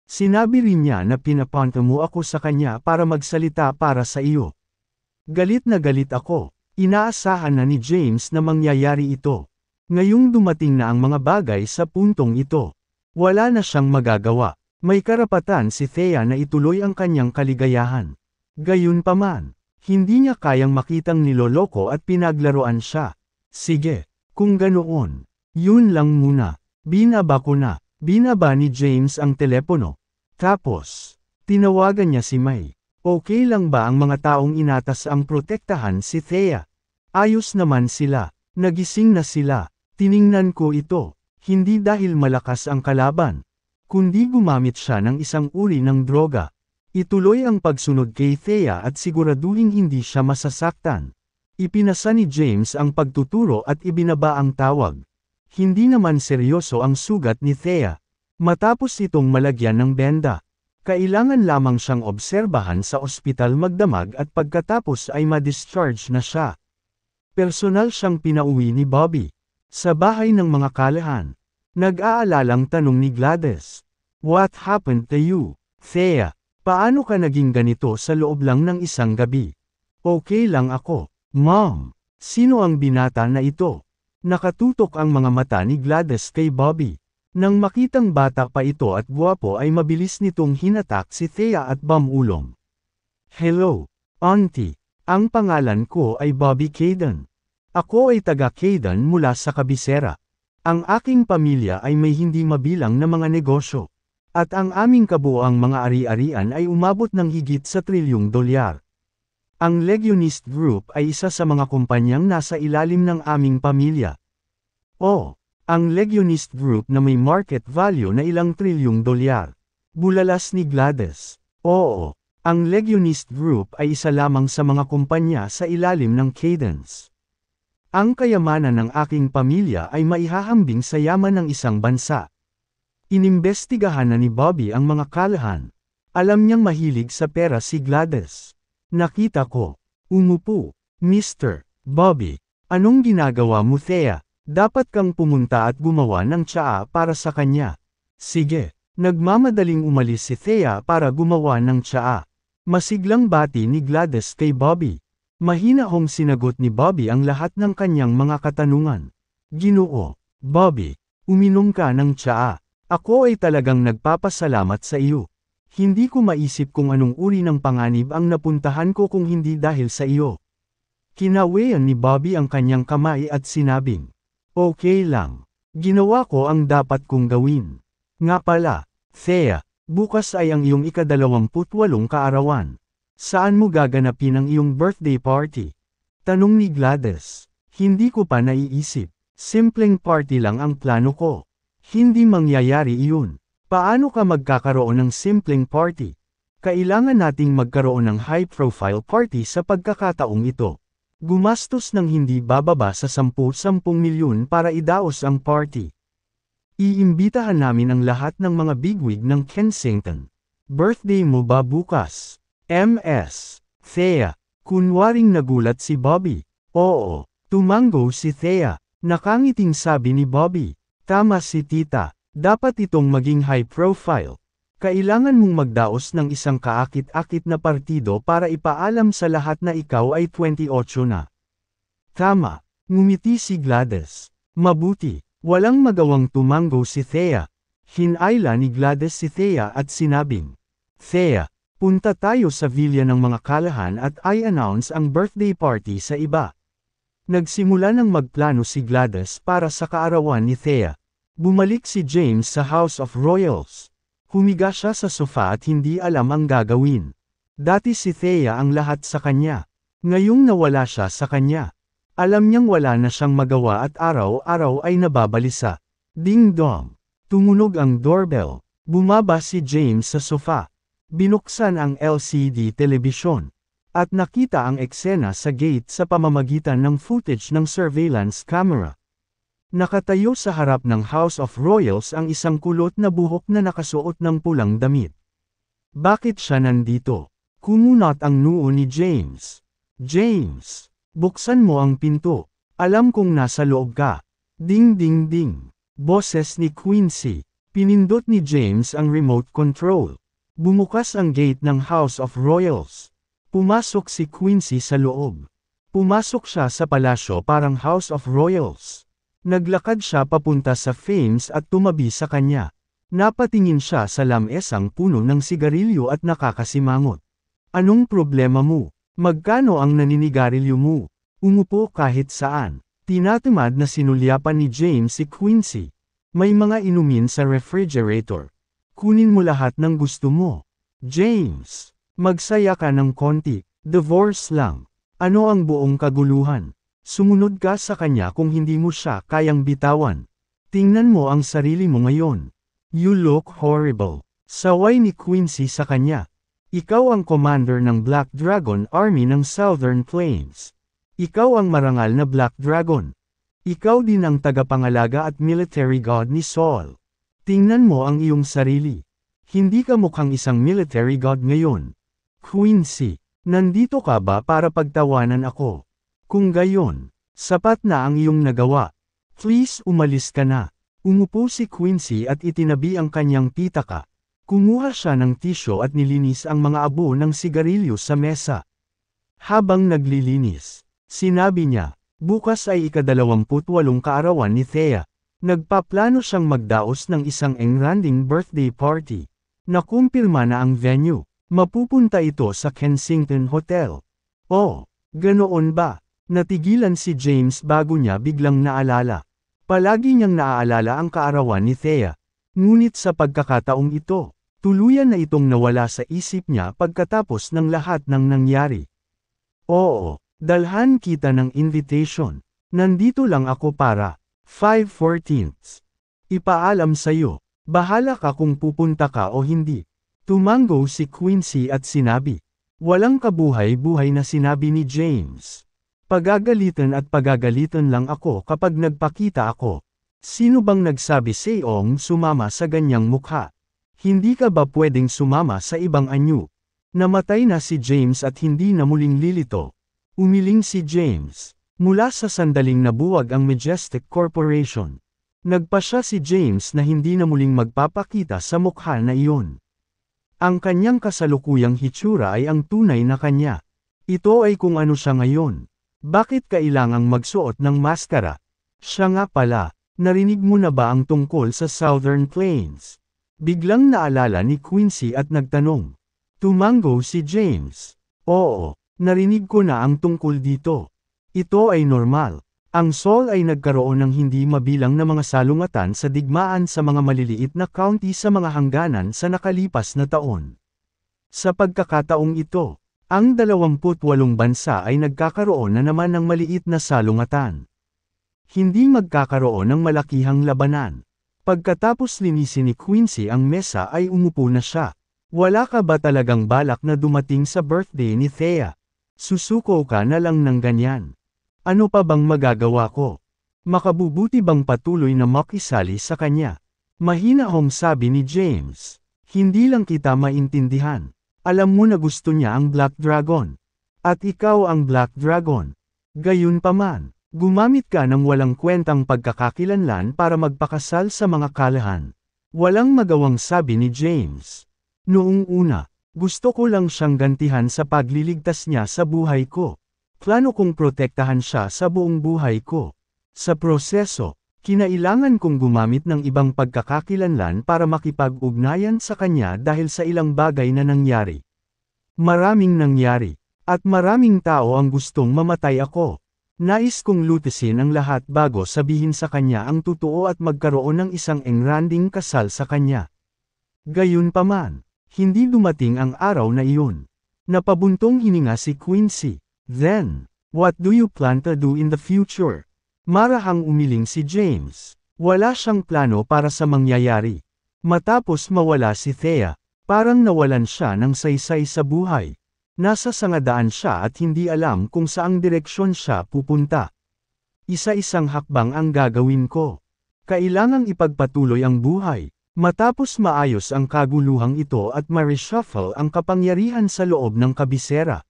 Sinabi rin niya na pinapanta mo ako sa kanya para magsalita para sa iyo. Galit na galit ako. Inaasahan na ni James na mangyayari ito. Ngayong dumating na ang mga bagay sa puntong ito. Wala na siyang magagawa. May karapatan si Thea na ituloy ang kanyang kaligayahan. Gayunpaman, hindi niya kayang makitang niloloko at pinaglaruan siya. Sige, kung ganoon, yun lang muna. Binaba ko na. Binaba ni James ang telepono. Tapos, tinawagan niya si May. Okay lang ba ang mga taong inatas ang protektahan si Thea? Ayos naman sila. Nagising na sila. Tiningnan ko ito. Hindi dahil malakas ang kalaban, kundi gumamit siya ng isang uri ng droga. Ituloy ang pagsunod kay Thea at siguraduhin hindi siya masasaktan. Ipinasa ni James ang pagtuturo at ibinaba ang tawag. Hindi naman seryoso ang sugat ni Thea. Matapos itong malagyan ng benda, kailangan lamang siyang obserbahan sa ospital magdamag at pagkatapos ay ma-discharge na siya. Personal siyang pinauwi ni Bobby sa bahay ng mga kalahan. Nag-aalalang tanong ni Gladys. What happened to you, Thea? Paano ka naging ganito sa loob lang ng isang gabi? Okay lang ako, Mom. Sino ang binata na ito? Nakatutok ang mga mata ni Gladys kay Bobby. Nang makitang bata pa ito at guwapo ay mabilis nitong hinatak si Thea at bamulong. Hello, Auntie. Ang pangalan ko ay Bobby Caden. Ako ay taga Caden mula sa Kabisera. Ang aking pamilya ay may hindi mabilang na mga negosyo. At ang aming kabuang mga ari-arian ay umabot ng higit sa trilyong dolyar. Ang Legionist Group ay isa sa mga kumpanyang nasa ilalim ng aming pamilya. O, oh, ang Legionist Group na may market value na ilang trilyong dolyar. Bulalas ni Gladys. Oo, ang Legionist Group ay isa lamang sa mga kumpanya sa ilalim ng Cadence. Ang kayamanan ng aking pamilya ay maihahambing sa yaman ng isang bansa. Inimbestigahan na ni Bobby ang mga kalahan. Alam niyang mahilig sa pera si Gladys. Nakita ko. Umupo. Mr. Bobby, anong ginagawa mo Thea? Dapat kang pumunta at gumawa ng tsaa para sa kanya. Sige. Nagmamadaling umalis si Thea para gumawa ng tsaa. Masiglang bati ni Gladys kay Bobby. Mahinahong sinagot ni Bobby ang lahat ng kanyang mga katanungan. Ginoo, Bobby, uminom ka ng tsaa. Ako ay talagang nagpapasalamat sa iyo. Hindi ko maisip kung anong uri ng panganib ang napuntahan ko kung hindi dahil sa iyo. Kinawayan ni Bobby ang kanyang kamay at sinabing, Okay lang. Ginawa ko ang dapat kong gawin. Nga pala, Thea, bukas ay ang iyong ikadalawamputwalong kaarawan. Saan mo gaganapin ang iyong birthday party? Tanong ni Gladys. Hindi ko pa naiisip. Simpleng party lang ang plano ko. Hindi mangyayari iyon. Paano ka magkakaroon ng simpleng party? Kailangan nating magkaroon ng high-profile party sa pagkakataong ito. Gumastos ng hindi bababa sa 10-10 milyon para idaos ang party. Iimbitahan namin ang lahat ng mga bigwig ng Kensington. Birthday mo ba bukas? MS. Thea. Kunwaring nagulat si Bobby. Oo, tumanggo si Thea. Nakangiting sabi ni Bobby. Tama si tita. Dapat itong maging high profile. Kailangan mong magdaos ng isang kaakit-akit na partido para ipaalam sa lahat na ikaw ay 28 na. Tama, ngumiti si Gladys. Mabuti, walang magawang tumanggo si Thea. Hinayla ni Gladys si Thea at sinabing, Thea, Punta tayo sa villa ng mga kalahan at I announce ang birthday party sa iba. Nagsimula ng magplano si Gladys para sa kaarawan ni Thea. Bumalik si James sa House of Royals. Humiga siya sa sofa at hindi alam ang gagawin. Dati si Thea ang lahat sa kanya. Ngayong nawala siya sa kanya. Alam niyang wala na siyang magawa at araw-araw ay nababalisa. Ding dong! Tumunog ang doorbell. Bumaba si James sa sofa. Binuksan ang LCD television. At nakita ang eksena sa gate sa pamamagitan ng footage ng surveillance camera. Nakatayo sa harap ng House of Royals ang isang kulot na buhok na nakasuot ng pulang damit. Bakit siya nandito? Kumunot ang noo ni James. James, buksan mo ang pinto. Alam kong nasa loob ka. Ding ding ding. Boses ni Quincy. Pinindot ni James ang remote control. Bumukas ang gate ng House of Royals. Pumasok si Quincy sa loob. Pumasok siya sa palasyo parang House of Royals. Naglakad siya papunta sa Fames at tumabi sa kanya. Napatingin siya sa lamesang puno ng sigarilyo at nakakasimangot. Anong problema mo? Magkano ang naninigarilyo mo? Umupo kahit saan. Tinatamad na sinulyapan ni James si Quincy. May mga inumin sa refrigerator. Kunin mo lahat ng gusto mo. James, magsaya ka ng konti, divorce lang. Ano ang buong kaguluhan? Sumunod ka sa kanya kung hindi mo siya kayang bitawan. Tingnan mo ang sarili mo ngayon. You look horrible. Saway ni Quincy sa kanya. Ikaw ang commander ng Black Dragon Army ng Southern Plains. Ikaw ang marangal na Black Dragon. Ikaw din ang tagapangalaga at military god ni Saul. Tingnan mo ang iyong sarili. Hindi ka mukhang isang military god ngayon. Quincy, nandito ka ba para pagtawanan ako? Kung gayon, sapat na ang iyong nagawa. Please umalis ka na. Umupo si Quincy at itinabi ang kanyang pitaka. Kumuha siya ng tisyo at nilinis ang mga abo ng sigarilyo sa mesa. Habang naglilinis, sinabi niya, bukas ay ikadalawamputwalong kaarawan ni Thea. Nagpaplano siyang magdaos ng isang engranding birthday party. Nakumpirma na ang venue. Mapupunta ito sa Kensington Hotel. Oh, ganoon ba? Natigilan si James bago niya biglang naalala. Palagi niyang naaalala ang kaarawan ni Thea. Ngunit sa pagkakataong ito, tuluyan na itong nawala sa isip niya pagkatapos ng lahat ng nangyari. Oo, dalhan kita ng invitation. Nandito lang ako para. 5-14. Ipaalam iyo, bahala ka kung pupunta ka o hindi. Tumango si Quincy at sinabi. Walang kabuhay-buhay na sinabi ni James. Pagagalitan at pagagalitan lang ako kapag nagpakita ako. Sino bang nagsabi sayong sumama sa ganyang mukha? Hindi ka ba pwedeng sumama sa ibang anyo? Namatay na si James at hindi na muling lilito. Umiling si James. Mula sa sandaling nabuwag ang Majestic Corporation, nagpa siya si James na hindi na muling magpapakita sa mukha na iyon. Ang kanyang kasalukuyang hitsura ay ang tunay na kanya. Ito ay kung ano siya ngayon. Bakit kailangang magsuot ng maskara? Siya nga pala, narinig mo na ba ang tungkol sa Southern Plains? Biglang naalala ni Quincy at nagtanong. Tumango si James. Oo, narinig ko na ang tungkol dito. Ito ay normal. Ang Seoul ay nagkaroon ng hindi mabilang na mga salungatan sa digmaan sa mga maliliit na county sa mga hangganan sa nakalipas na taon. Sa pagkakataong ito, ang 28 bansa ay nagkakaroon na naman ng maliit na salungatan. Hindi magkakaroon ng malakihang labanan. Pagkatapos linisin ni Quincy ang mesa ay umupo na siya. Wala ka ba talagang balak na dumating sa birthday ni Thea? Susuko ka na lang ng ganyan. Ano pa bang magagawa ko? Makabubuti bang patuloy na makisali sa kanya? Mahinahong sabi ni James. Hindi lang kita maintindihan. Alam mo na gusto niya ang Black Dragon. At ikaw ang Black Dragon. Gayunpaman, gumamit ka ng walang kwentang pagkakakilanlan para magpakasal sa mga kalahan. Walang magawang sabi ni James. Noong una, gusto ko lang siyang gantihan sa pagliligtas niya sa buhay ko. Plano kong protektahan siya sa buong buhay ko. Sa proseso, kinailangan kong gumamit ng ibang pagkakakilanlan para makipag-ugnayan sa kanya dahil sa ilang bagay na nangyari. Maraming nangyari, at maraming tao ang gustong mamatay ako. Nais kong lutisin ang lahat bago sabihin sa kanya ang totoo at magkaroon ng isang engranding kasal sa kanya. Gayunpaman, hindi dumating ang araw na iyon. Napabuntong hininga si Quincy. Then, what do you plan to do in the future? Marahang umiling si James. Wala siyang plano para sa mangyayari. Matapos mawala si Thea, parang nawalan siya ng saysay sa buhay. Nasa sangadaan siya at hindi alam kung saang direksyon siya pupunta. Isa-isang hakbang ang gagawin ko. Kailangang ipagpatuloy ang buhay. Matapos maayos ang kaguluhang ito at ma-reshuffle ang kapangyarihan sa loob ng kabisera.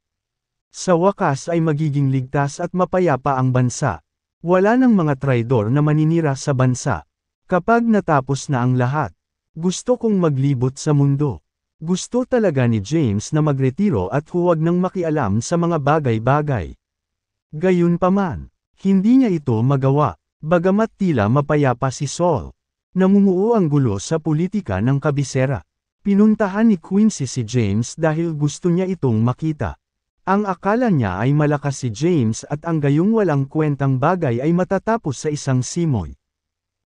Sa wakas ay magiging ligtas at mapayapa ang bansa. Wala ng mga traidor na maninira sa bansa. Kapag natapos na ang lahat, gusto kong maglibot sa mundo. Gusto talaga ni James na magretiro at huwag nang makialam sa mga bagay-bagay. Gayunpaman, hindi niya ito magawa, bagamat tila mapayapa si Saul. Namumuo ang gulo sa politika ng kabisera. Pinuntahan ni Quincy si James dahil gusto niya itong makita. Ang akala niya ay malakas si James at ang gayong walang kwentang bagay ay matatapos sa isang simoy.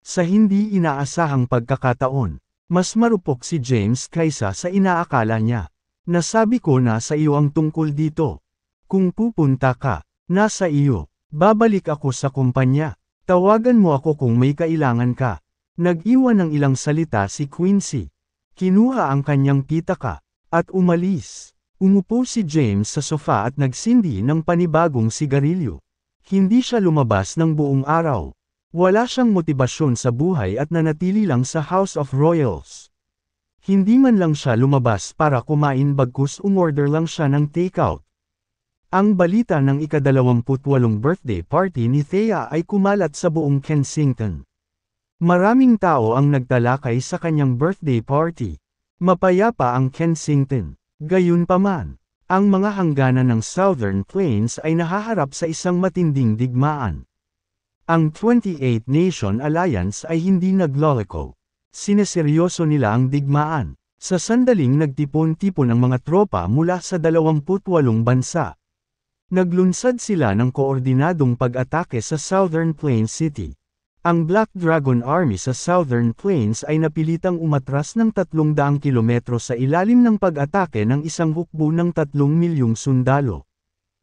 Sa hindi inaasahang pagkakataon, mas marupok si James kaysa sa inaakala niya. Nasabi ko na sa iyo ang tungkol dito. Kung pupunta ka, nasa iyo, babalik ako sa kumpanya. Tawagan mo ako kung may kailangan ka. Nag-iwan ng ilang salita si Quincy. Kinuha ang kanyang pitaka, at umalis. Umupo si James sa sofa at nagsindi ng panibagong sigarilyo. Hindi siya lumabas ng buong araw. Wala siyang motibasyon sa buhay at nanatili lang sa House of Royals. Hindi man lang siya lumabas para kumain bagkus umorder lang siya ng takeout. Ang balita ng ikadalawamputwalong birthday party ni Thea ay kumalat sa buong Kensington. Maraming tao ang nagtalakay sa kanyang birthday party. Mapayapa ang Kensington. Gayunpaman, ang mga hangganan ng Southern Plains ay nahaharap sa isang matinding digmaan. Ang 28 Nation Alliance ay hindi nagloliko. Sineseryoso nila ang digmaan. Sa sandaling nagtipon-tipon ang mga tropa mula sa 28 bansa. Naglunsad sila ng koordinadong pag-atake sa Southern Plains City. Ang Black Dragon Army sa Southern Plains ay napilitang umatras ng 300 kilometro sa ilalim ng pag-atake ng isang hukbo ng 3 milyong sundalo.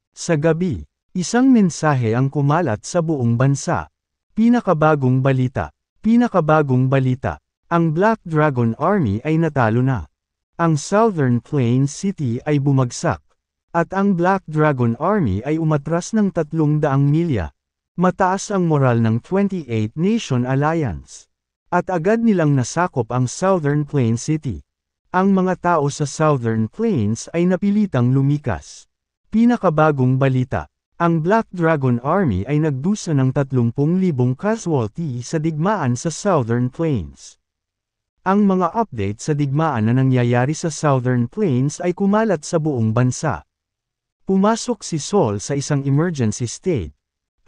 Sa gabi, isang mensahe ang kumalat sa buong bansa. Pinakabagong balita. Pinakabagong balita. Ang Black Dragon Army ay natalo na. Ang Southern Plains City ay bumagsak. At ang Black Dragon Army ay umatras ng 300 milya Mataas ang moral ng 28 Nation Alliance. At agad nilang nasakop ang Southern Plains City. Ang mga tao sa Southern Plains ay napilitang lumikas. Pinakabagong balita. Ang Black Dragon Army ay nagdusa ng 30,000 casualty sa digmaan sa Southern Plains. Ang mga update sa digmaan na nangyayari sa Southern Plains ay kumalat sa buong bansa. Pumasok si Sol sa isang emergency state,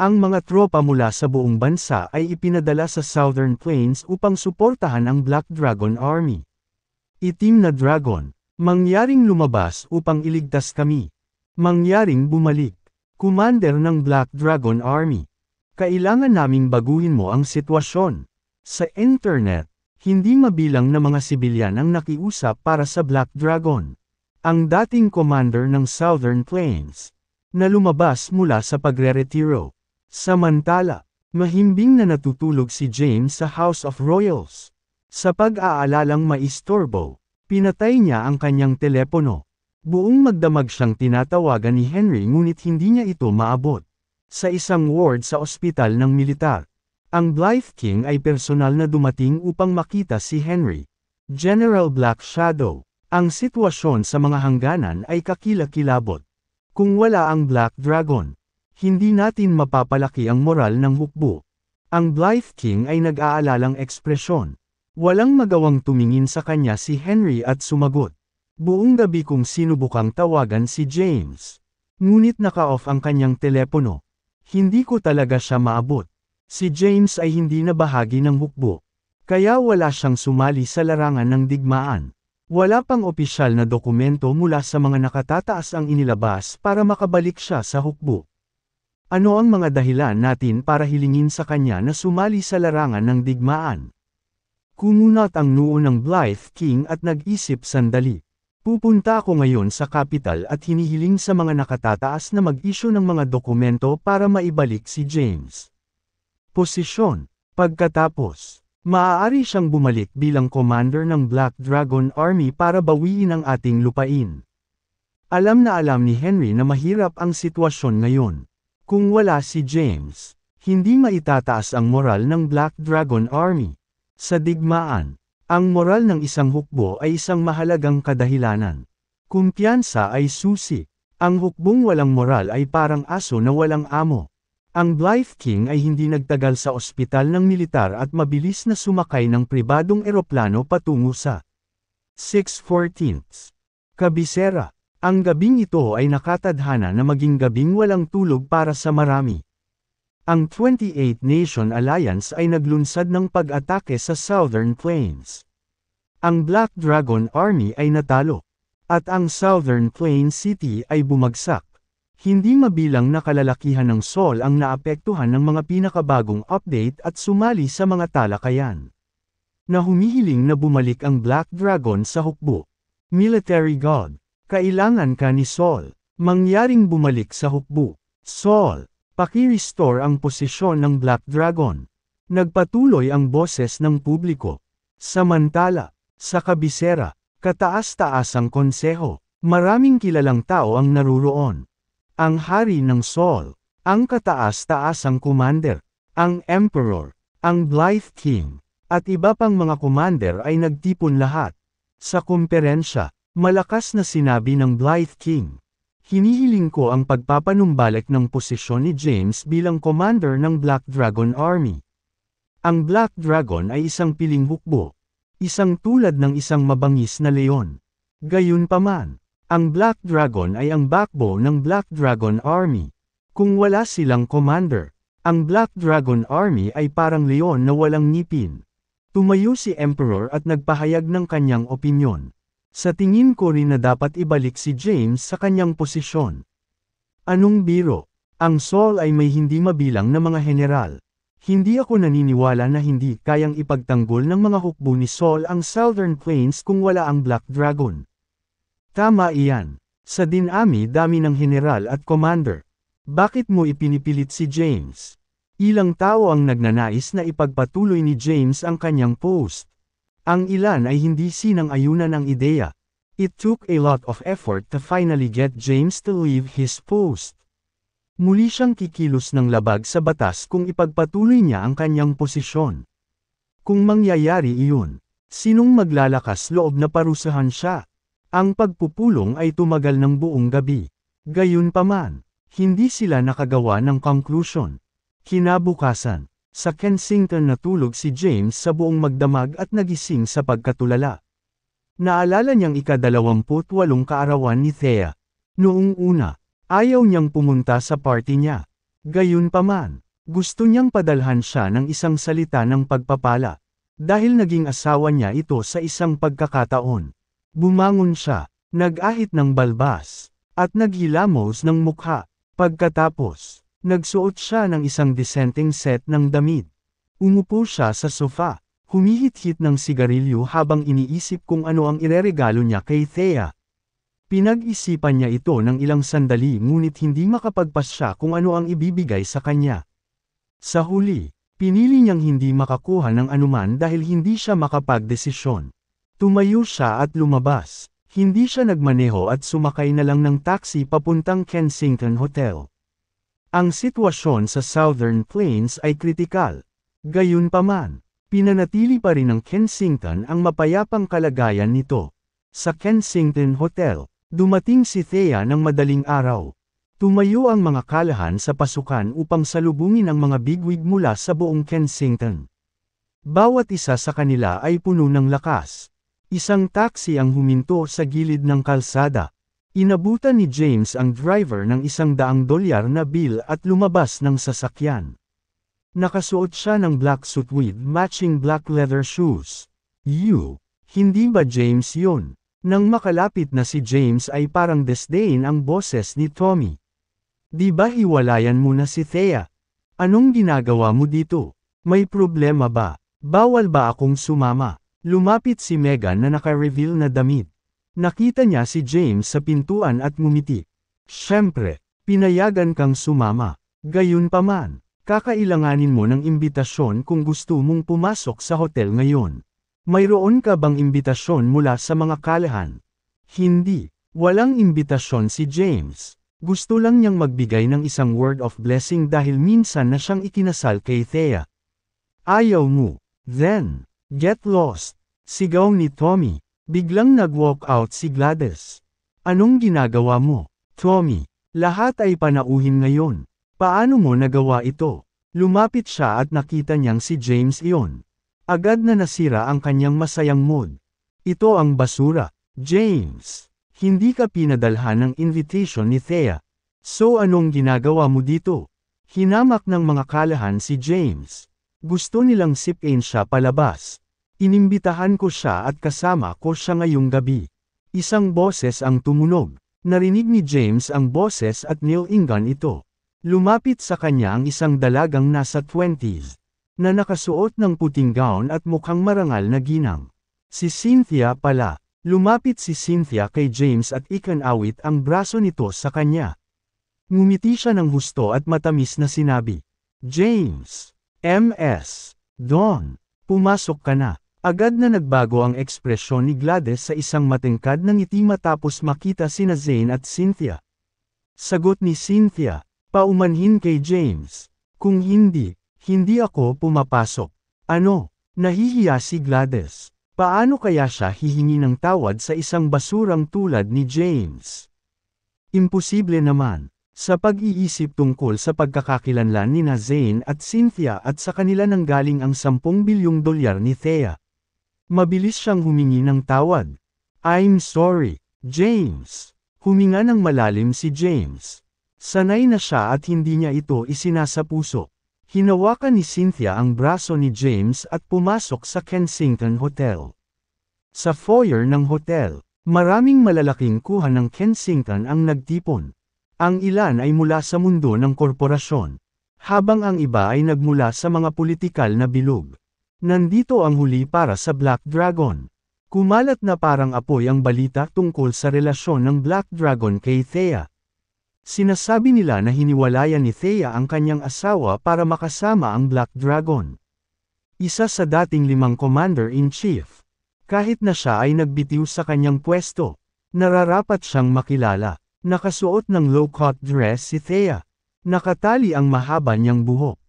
ang mga tropa mula sa buong bansa ay ipinadala sa Southern Plains upang suportahan ang Black Dragon Army. Itim na dragon, mangyaring lumabas upang iligtas kami. Mangyaring bumalik, commander ng Black Dragon Army. Kailangan naming baguhin mo ang sitwasyon. Sa internet, hindi mabilang na mga sibilyan ang nakiusap para sa Black Dragon. Ang dating commander ng Southern Plains, na lumabas mula sa pagre-retiro. Samantala, mahimbing na natutulog si James sa House of Royals. Sa pag-aalalang maistorbo, pinatay niya ang kanyang telepono. Buong magdamag siyang tinatawagan ni Henry ngunit hindi niya ito maabot. Sa isang ward sa ospital ng militar, ang Blythe King ay personal na dumating upang makita si Henry. General Black Shadow, ang sitwasyon sa mga hangganan ay kakilakilabot. Kung wala ang Black Dragon, hindi natin mapapalaki ang moral ng hukbo. Ang Blythe King ay nag-aalalang ekspresyon. Walang magawang tumingin sa kanya si Henry at sumagot. Buong gabi kong sinubukang tawagan si James. Ngunit naka-off ang kanyang telepono. Hindi ko talaga siya maabot. Si James ay hindi na bahagi ng hukbo. Kaya wala siyang sumali sa larangan ng digmaan. Wala pang opisyal na dokumento mula sa mga nakatataas ang inilabas para makabalik siya sa hukbo. Ano ang mga dahilan natin para hilingin sa kanya na sumali sa larangan ng digmaan? Kumunot ang noo ng Blythe King at nag-isip sandali. Pupunta ako ngayon sa kapital at hinihiling sa mga nakatataas na mag-issue ng mga dokumento para maibalik si James. Posisyon. Pagkatapos, maaari siyang bumalik bilang commander ng Black Dragon Army para bawiin ang ating lupain. Alam na alam ni Henry na mahirap ang sitwasyon ngayon. Kung wala si James, hindi maitataas ang moral ng Black Dragon Army. Sa digmaan, ang moral ng isang hukbo ay isang mahalagang kadahilanan. Kumpiyansa ay susi. Ang hukbong walang moral ay parang aso na walang amo. Ang Blythe King ay hindi nagtagal sa ospital ng militar at mabilis na sumakay ng pribadong eroplano patungo sa 614th Kabisera. Ang gabing ito ay nakatadhana na maging gabing walang tulog para sa marami. Ang 28 Nation Alliance ay naglunsad ng pag-atake sa Southern Plains. Ang Black Dragon Army ay natalo. At ang Southern Plains City ay bumagsak. Hindi mabilang na kalalakihan ng Sol ang naapektuhan ng mga pinakabagong update at sumali sa mga talakayan. Na humihiling na bumalik ang Black Dragon sa hukbo. Military God kailangan ka ni Saul. Mangyaring bumalik sa hukbo. Saul, paki-restore ang posisyon ng Black Dragon. Nagpatuloy ang boses ng publiko. Samantala, sa kabisera, kataas-taasang konseho, maraming kilalang tao ang naruroon. Ang hari ng Saul, ang kataas-taasang commander, ang emperor, ang Blythe King, at iba pang mga commander ay nagtipon lahat. Sa kumperensya, Malakas na sinabi ng Blythe King. Hinihiling ko ang pagpapanumbalik ng posisyon ni James bilang commander ng Black Dragon Army. Ang Black Dragon ay isang piling hukbo, isang tulad ng isang mabangis na leon. Gayunpaman, ang Black Dragon ay ang backbone ng Black Dragon Army. Kung wala silang commander, ang Black Dragon Army ay parang leon na walang ngipin. Tumayo si Emperor at nagpahayag ng kanyang opinyon. Sa tingin ko rin na dapat ibalik si James sa kanyang posisyon. Anong biro? Ang Sol ay may hindi mabilang na mga general. Hindi ako naniniwala na hindi kayang ipagtanggol ng mga hukbo ni Sol ang Southern Plains kung wala ang Black Dragon. Tama iyan. Sa dinami dami ng general at commander. Bakit mo ipinipilit si James? Ilang tao ang nagnanais na ipagpatuloy ni James ang kanyang post. Ang ilan ay hindi sinang-ayunan ang ideya. It took a lot of effort to finally get James to leave his post. Muli siyang kikilos ng labag sa batas kung ipagpatuloy niya ang kanyang posisyon. Kung mangyayari iyon, sinong maglalakas loob na parusahan siya? Ang pagpupulong ay tumagal ng buong gabi. Gayunpaman, hindi sila nakagawa ng conclusion. Kinabukasan, sa Kensington natulog si James sa buong magdamag at nagising sa pagkatulala. Naalala niyang ikadalawamput walong kaarawan ni Thea. Noong una, ayaw niyang pumunta sa party niya. Gayunpaman, gusto niyang padalhan siya ng isang salita ng pagpapala. Dahil naging asawa niya ito sa isang pagkakataon. Bumangon siya, nag-ahit ng balbas, at naghilamos ng mukha. Pagkatapos, Nagsuot siya ng isang disenteng set ng damit. Umupo siya sa sofa, humihit-hit ng sigarilyo habang iniisip kung ano ang ireregalo niya kay Thea. Pinag-isipan niya ito ng ilang sandali ngunit hindi makapagpas siya kung ano ang ibibigay sa kanya. Sa huli, pinili niyang hindi makakuha ng anuman dahil hindi siya makapagdesisyon. Tumayo siya at lumabas. Hindi siya nagmaneho at sumakay na lang ng taxi papuntang Kensington Hotel. Ang sitwasyon sa Southern Plains ay kritikal. Gayunpaman, pinanatili pa rin ng Kensington ang mapayapang kalagayan nito. Sa Kensington Hotel, dumating si Thea ng madaling araw. Tumayo ang mga kalahan sa pasukan upang salubungin ang mga bigwig mula sa buong Kensington. Bawat isa sa kanila ay puno ng lakas. Isang taxi ang huminto sa gilid ng kalsada, Inabutan ni James ang driver ng isang daang dolyar na bill at lumabas ng sasakyan. Nakasuot siya ng black suit with matching black leather shoes. You, hindi ba James yun? Nang makalapit na si James ay parang disdain ang boses ni Tommy. Di ba hiwalayan mo na si Thea? Anong ginagawa mo dito? May problema ba? Bawal ba akong sumama? Lumapit si Megan na naka-reveal na damit. Nakita niya si James sa pintuan at ngumiti. Siyempre, pinayagan kang sumama. Gayunpaman, kakailanganin mo ng imbitasyon kung gusto mong pumasok sa hotel ngayon. Mayroon ka bang imbitasyon mula sa mga kalahan? Hindi, walang imbitasyon si James. Gusto lang niyang magbigay ng isang word of blessing dahil minsan na siyang ikinasal kay Thea. Ayaw mo. Then, get lost. Sigaw ni Tommy. Biglang nag-walk out si Gladys. Anong ginagawa mo? Tommy, lahat ay panauhin ngayon. Paano mo nagawa ito? Lumapit siya at nakita niyang si James iyon. Agad na nasira ang kanyang masayang mood. Ito ang basura. James, hindi ka pinadalhan ng invitation ni Thea. So anong ginagawa mo dito? Hinamak ng mga kalahan si James. Gusto nilang sipain siya palabas. Inimbitahan ko siya at kasama ko siya ngayong gabi. Isang boses ang tumunog. Narinig ni James ang boses at nilinggan ito. Lumapit sa kanya ang isang dalagang nasa 20s, na nakasuot ng puting gown at mukhang marangal na ginang. Si Cynthia pala. Lumapit si Cynthia kay James at ikanawit ang braso nito sa kanya. Ngumiti siya ng husto at matamis na sinabi, James, MS, Don, pumasok ka na. Agad na nagbago ang ekspresyon ni Gladys sa isang matingkad na ngiti matapos makita sina Zane at Cynthia. Sagot ni Cynthia, paumanhin kay James. Kung hindi, hindi ako pumapasok. Ano? Nahihiya si Gladys. Paano kaya siya hihingi ng tawad sa isang basurang tulad ni James? Imposible naman. Sa pag-iisip tungkol sa pagkakakilanlan ni na Zane at Cynthia at sa kanila nanggaling ang 10 bilyong dolyar ni Thea, Mabilis siyang humingi ng tawad. I'm sorry, James. Huminga ng malalim si James. Sanay na siya at hindi niya ito isinasapuso. Hinawakan ni Cynthia ang braso ni James at pumasok sa Kensington Hotel. Sa foyer ng hotel, maraming malalaking kuha ng Kensington ang nagtipon. Ang ilan ay mula sa mundo ng korporasyon, habang ang iba ay nagmula sa mga politikal na bilog. Nandito ang huli para sa Black Dragon. Kumalat na parang apoy ang balita tungkol sa relasyon ng Black Dragon kay Thea. Sinasabi nila na hiniwalayan ni Thea ang kanyang asawa para makasama ang Black Dragon. Isa sa dating limang commander-in-chief. Kahit na siya ay nagbitiw sa kanyang pwesto, nararapat siyang makilala. Nakasuot ng low-cut dress si Thea. Nakatali ang mahaba niyang buhok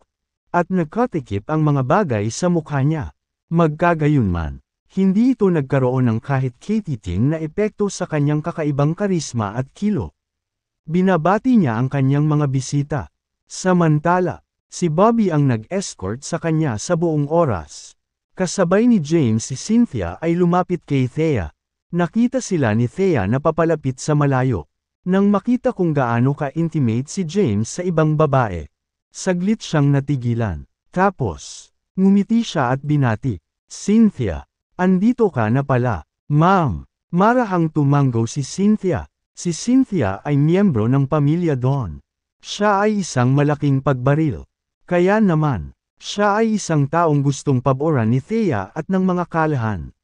at nagkatikip ang mga bagay sa mukha niya. Magkagayunman, hindi ito nagkaroon ng kahit kititing na epekto sa kanyang kakaibang karisma at kilo. Binabati niya ang kanyang mga bisita. Samantala, si Bobby ang nag-escort sa kanya sa buong oras. Kasabay ni James si Cynthia ay lumapit kay Thea. Nakita sila ni Thea na papalapit sa malayo. Nang makita kung gaano ka-intimate si James sa ibang babae, Saglit siyang natigilan. Tapos, ngumiti siya at binati. Cynthia, andito ka na pala. Ma'am, marahang tumanggaw si Cynthia. Si Cynthia ay miyembro ng pamilya Don. Siya ay isang malaking pagbaril. Kaya naman, siya ay isang taong gustong paboran ni Thea at ng mga kalahan.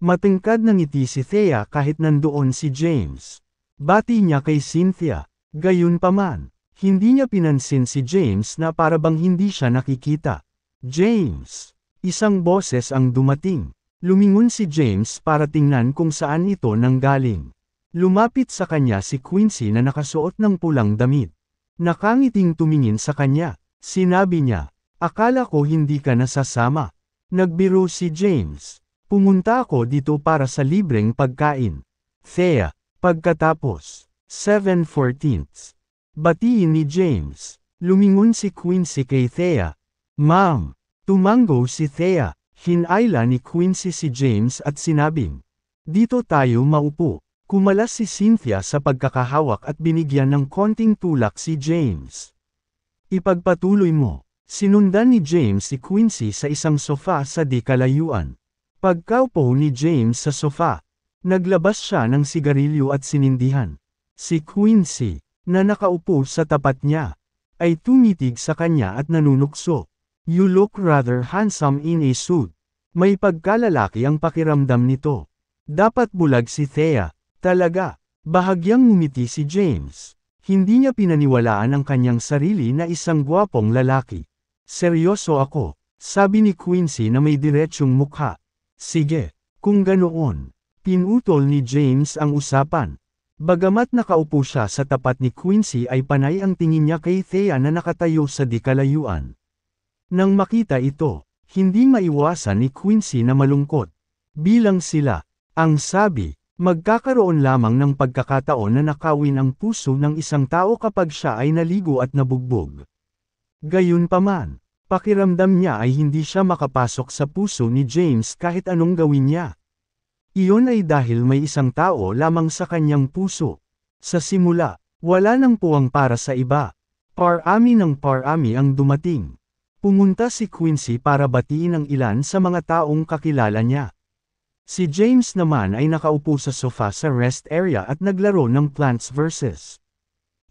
Matingkad ng ngiti si Thea kahit nandoon si James. Bati niya kay Cynthia, gayun paman. Hindi niya pinansin si James na parabang hindi siya nakikita. James! Isang boses ang dumating. Lumingon si James para tingnan kung saan ito nanggaling. Lumapit sa kanya si Quincy na nakasuot ng pulang damit. Nakangiting tumingin sa kanya. Sinabi niya, akala ko hindi ka nasasama. Nagbiro si James. Pumunta ako dito para sa libreng pagkain. Thea. Pagkatapos, 7 14 Batiin ni James. Lumingon si Quincy kay Thea. Ma'am! Tumango si Thea. Hinayla ni Quincy si James at sinabing, Dito tayo maupo. Kumalas si Cynthia sa pagkakahawak at binigyan ng konting tulak si James. Ipagpatuloy mo. Sinundan ni James si Quincy sa isang sofa sa di kalayuan. Pagkaupo ni James sa sofa, naglabas siya ng sigarilyo at sinindihan. Si Quincy, na nakaupo sa tapat niya, ay tumitig sa kanya at nanunukso. You look rather handsome in a suit. May pagkalalaki ang pakiramdam nito. Dapat bulag si Thea, talaga. Bahagyang ngumiti si James. Hindi niya pinaniwalaan ang kanyang sarili na isang gwapong lalaki. Seryoso ako, sabi ni Quincy na may diretsyong mukha. Sige, kung ganoon, pinutol ni James ang usapan. Bagamat nakaupo siya sa tapat ni Quincy ay panay ang tingin niya kay Thea na nakatayo sa dikalayuan. Nang makita ito, hindi maiwasan ni Quincy na malungkot. Bilang sila, ang sabi, magkakaroon lamang ng pagkakataon na nakawin ang puso ng isang tao kapag siya ay naligo at nabugbog. Gayunpaman, pakiramdam niya ay hindi siya makapasok sa puso ni James kahit anong gawin niya. Iyon ay dahil may isang tao lamang sa kanyang puso. Sa simula, wala nang puwang para sa iba. Parami ng parami ang dumating. Pumunta si Quincy para batiin ang ilan sa mga taong kakilala niya. Si James naman ay nakaupo sa sofa sa rest area at naglaro ng Plants vs.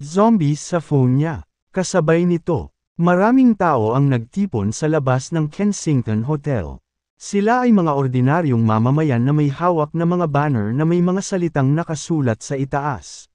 Zombies sa phone niya. Kasabay nito, maraming tao ang nagtipon sa labas ng Kensington Hotel. Sila ay mga ordinaryong mamamayan na may hawak na mga banner na may mga salitang nakasulat sa itaas.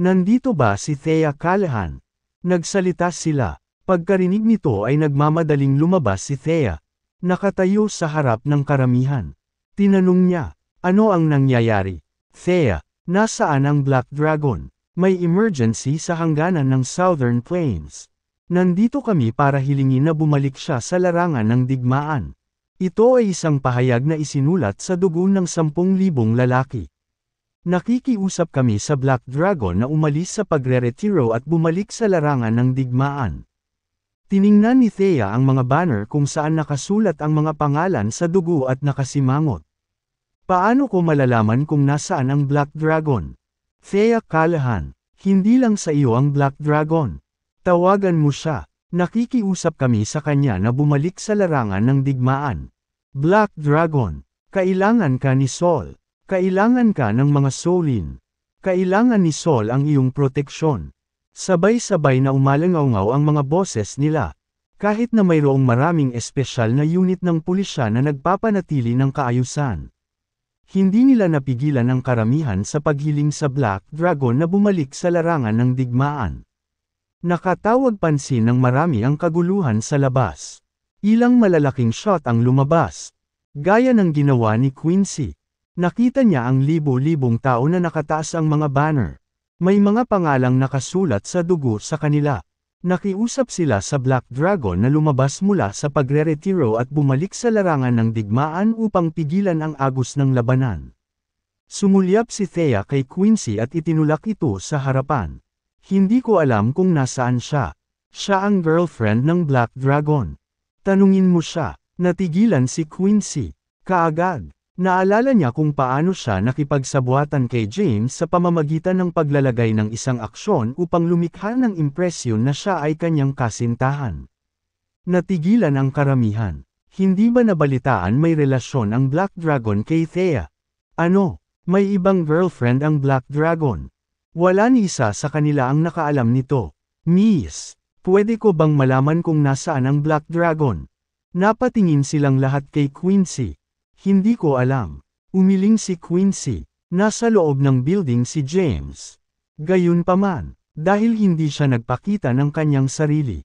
Nandito ba si Thea Callahan? Nagsalita sila. Pagkarinig nito ay nagmamadaling lumabas si Thea. Nakatayo sa harap ng karamihan. Tinanong niya, ano ang nangyayari? Thea, nasaan ang Black Dragon? May emergency sa hangganan ng Southern Plains. Nandito kami para hilingin na bumalik siya sa larangan ng digmaan. Ito ay isang pahayag na isinulat sa dugo ng 10,000 lalaki. Nakikiusap kami sa Black Dragon na umalis sa pagre-retiro at bumalik sa larangan ng digmaan. Tiningnan ni Thea ang mga banner kung saan nakasulat ang mga pangalan sa dugo at nakasimangot. Paano ko malalaman kung nasaan ang Black Dragon? Thea Callahan, hindi lang sa iyo ang Black Dragon. Tawagan mo siya. Nakikiusap kami sa kanya na bumalik sa larangan ng digmaan. Black Dragon. Kailangan ka ni Sol. Kailangan ka ng mga Solin. Kailangan ni Sol ang iyong proteksyon. Sabay-sabay na umalangaw ang mga boses nila. Kahit na mayroong maraming espesyal na unit ng pulisya na nagpapanatili ng kaayusan. Hindi nila napigilan ang karamihan sa paghiling sa Black Dragon na bumalik sa larangan ng digmaan. Nakatawag pansin ng marami ang kaguluhan sa labas. Ilang malalaking shot ang lumabas. Gaya ng ginawa ni Quincy. Nakita niya ang libo-libong tao na nakataas ang mga banner. May mga pangalang nakasulat sa dugo sa kanila. Nakiusap sila sa Black Dragon na lumabas mula sa pagre-retiro at bumalik sa larangan ng digmaan upang pigilan ang agos ng labanan. Sumulyap si Thea kay Quincy at itinulak ito sa harapan. Hindi ko alam kung nasaan siya. Siya ang girlfriend ng Black Dragon. Tanungin mo siya, natigilan si Quincy. Kaagad, naalala niya kung paano siya nakipagsabuatan kay James sa pamamagitan ng paglalagay ng isang aksyon upang lumikha ng impresyon na siya ay kanyang kasintahan. Natigilan ang karamihan. Hindi ba nabalitaan may relasyon ang Black Dragon kay Thea? Ano? May ibang girlfriend ang Black Dragon. Wala ni isa sa kanila ang nakaalam nito. Miss, Pwede ko bang malaman kung nasaan ang Black Dragon? Napatingin silang lahat kay Quincy. Hindi ko alam. Umiling si Quincy. Nasa loob ng building si James. Gayunpaman, dahil hindi siya nagpakita ng kanyang sarili,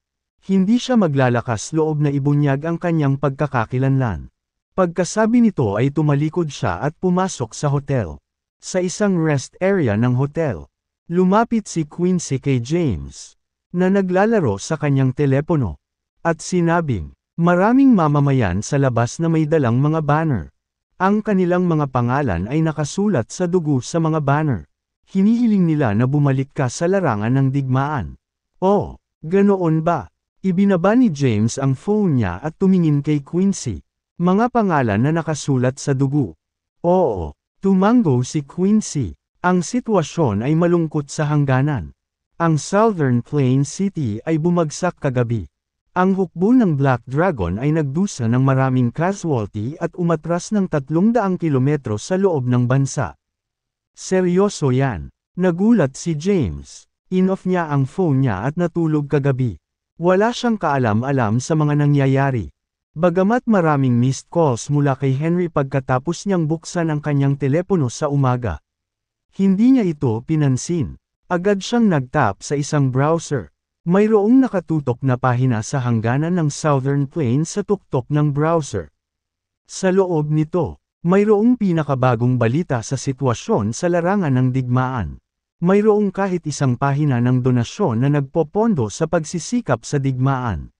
hindi siya maglalakas loob na ibunyag ang kanyang pagkakakilanlan. Pagkasabi nito ay tumalikod siya at pumasok sa hotel. Sa isang rest area ng hotel, lumapit si Quincy kay James na naglalaro sa kanyang telepono. At sinabing, maraming mamamayan sa labas na may dalang mga banner. Ang kanilang mga pangalan ay nakasulat sa dugo sa mga banner. Hinihiling nila na bumalik ka sa larangan ng digmaan. Oh, ganoon ba? Ibinaba ni James ang phone niya at tumingin kay Quincy. Mga pangalan na nakasulat sa dugo. Oo, tumango si Quincy. Ang sitwasyon ay malungkot sa hangganan. Ang Southern Plain City ay bumagsak kagabi. Ang hukbo ng Black Dragon ay nagdusa ng maraming casualty at umatras ng 300 kilometro sa loob ng bansa. Seryoso yan. Nagulat si James. Inoff niya ang phone niya at natulog kagabi. Wala siyang kaalam-alam sa mga nangyayari. Bagamat maraming missed calls mula kay Henry pagkatapos niyang buksan ang kanyang telepono sa umaga. Hindi niya ito pinansin. Agad siyang nagtap sa isang browser. Mayroong nakatutok na pahina sa hangganan ng Southern Plain sa tuktok ng browser. Sa loob nito, mayroong pinakabagong balita sa sitwasyon sa larangan ng digmaan. Mayroong kahit isang pahina ng donasyon na nagpopondo sa pagsisikap sa digmaan.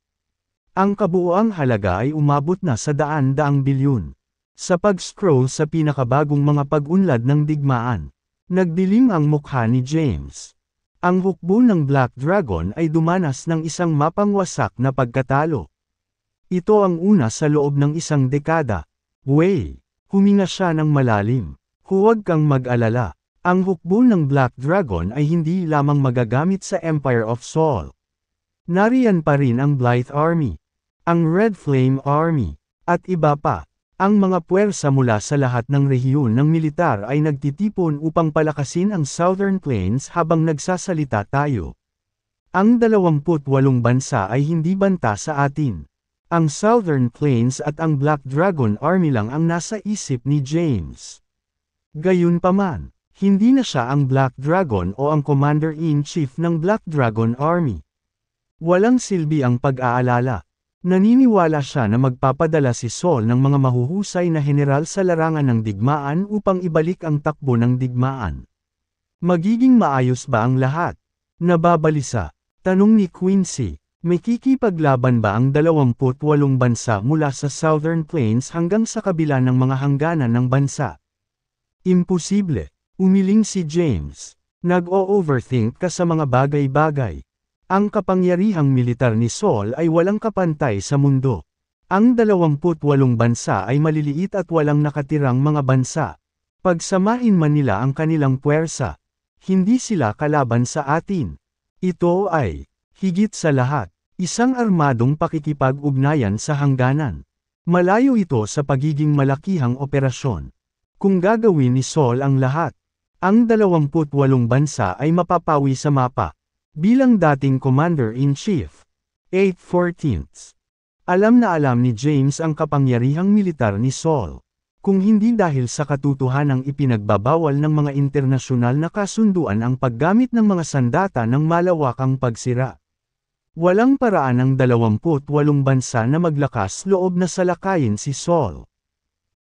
Ang kabuoang halaga ay umabot na sa daan-daang bilyon. Sa pag-scroll sa pinakabagong mga pag-unlad ng digmaan, Nagdilim ang mukha ni James. Ang hukbo ng Black Dragon ay dumanas ng isang mapangwasak na pagkatalo. Ito ang una sa loob ng isang dekada. Way! Huminga siya ng malalim. Huwag kang mag-alala. Ang hukbo ng Black Dragon ay hindi lamang magagamit sa Empire of Sol. Nariyan pa rin ang Blythe Army, ang Red Flame Army, at iba pa. Ang mga puwersa mula sa lahat ng rehiyon ng militar ay nagtitipon upang palakasin ang Southern Plains habang nagsasalita tayo. Ang 28 bansa ay hindi banta sa atin. Ang Southern Plains at ang Black Dragon Army lang ang nasa isip ni James. Gayunpaman, hindi na siya ang Black Dragon o ang Commander-in-Chief ng Black Dragon Army. Walang silbi ang pag-aalala, Naniniwala siya na magpapadala si Saul ng mga mahuhusay na general sa larangan ng digmaan upang ibalik ang takbo ng digmaan. Magiging maayos ba ang lahat? Nababalisa. Tanong ni Quincy, may kikipaglaban ba ang 28 bansa mula sa Southern Plains hanggang sa kabila ng mga hangganan ng bansa? Imposible. Umiling si James. Nag-o-overthink ka sa mga bagay-bagay. Ang kapangyarihang militar ni Seoul ay walang kapantay sa mundo. Ang 28 bansa ay maliliit at walang nakatirang mga bansa. Pagsamahin man nila ang kanilang puwersa, hindi sila kalaban sa atin. Ito ay, higit sa lahat, isang armadong pakikipag-ugnayan sa hangganan. Malayo ito sa pagiging malakihang operasyon. Kung gagawin ni Seoul ang lahat, ang 28 bansa ay mapapawi sa mapa. Bilang dating Commander-in-Chief, 8.14 14 Alam na alam ni James ang kapangyarihang militar ni Saul. Kung hindi dahil sa katutuhan ang ipinagbabawal ng mga internasyonal na kasunduan ang paggamit ng mga sandata ng malawakang pagsira. Walang paraan ang 28 bansa na maglakas loob na salakayin si Saul.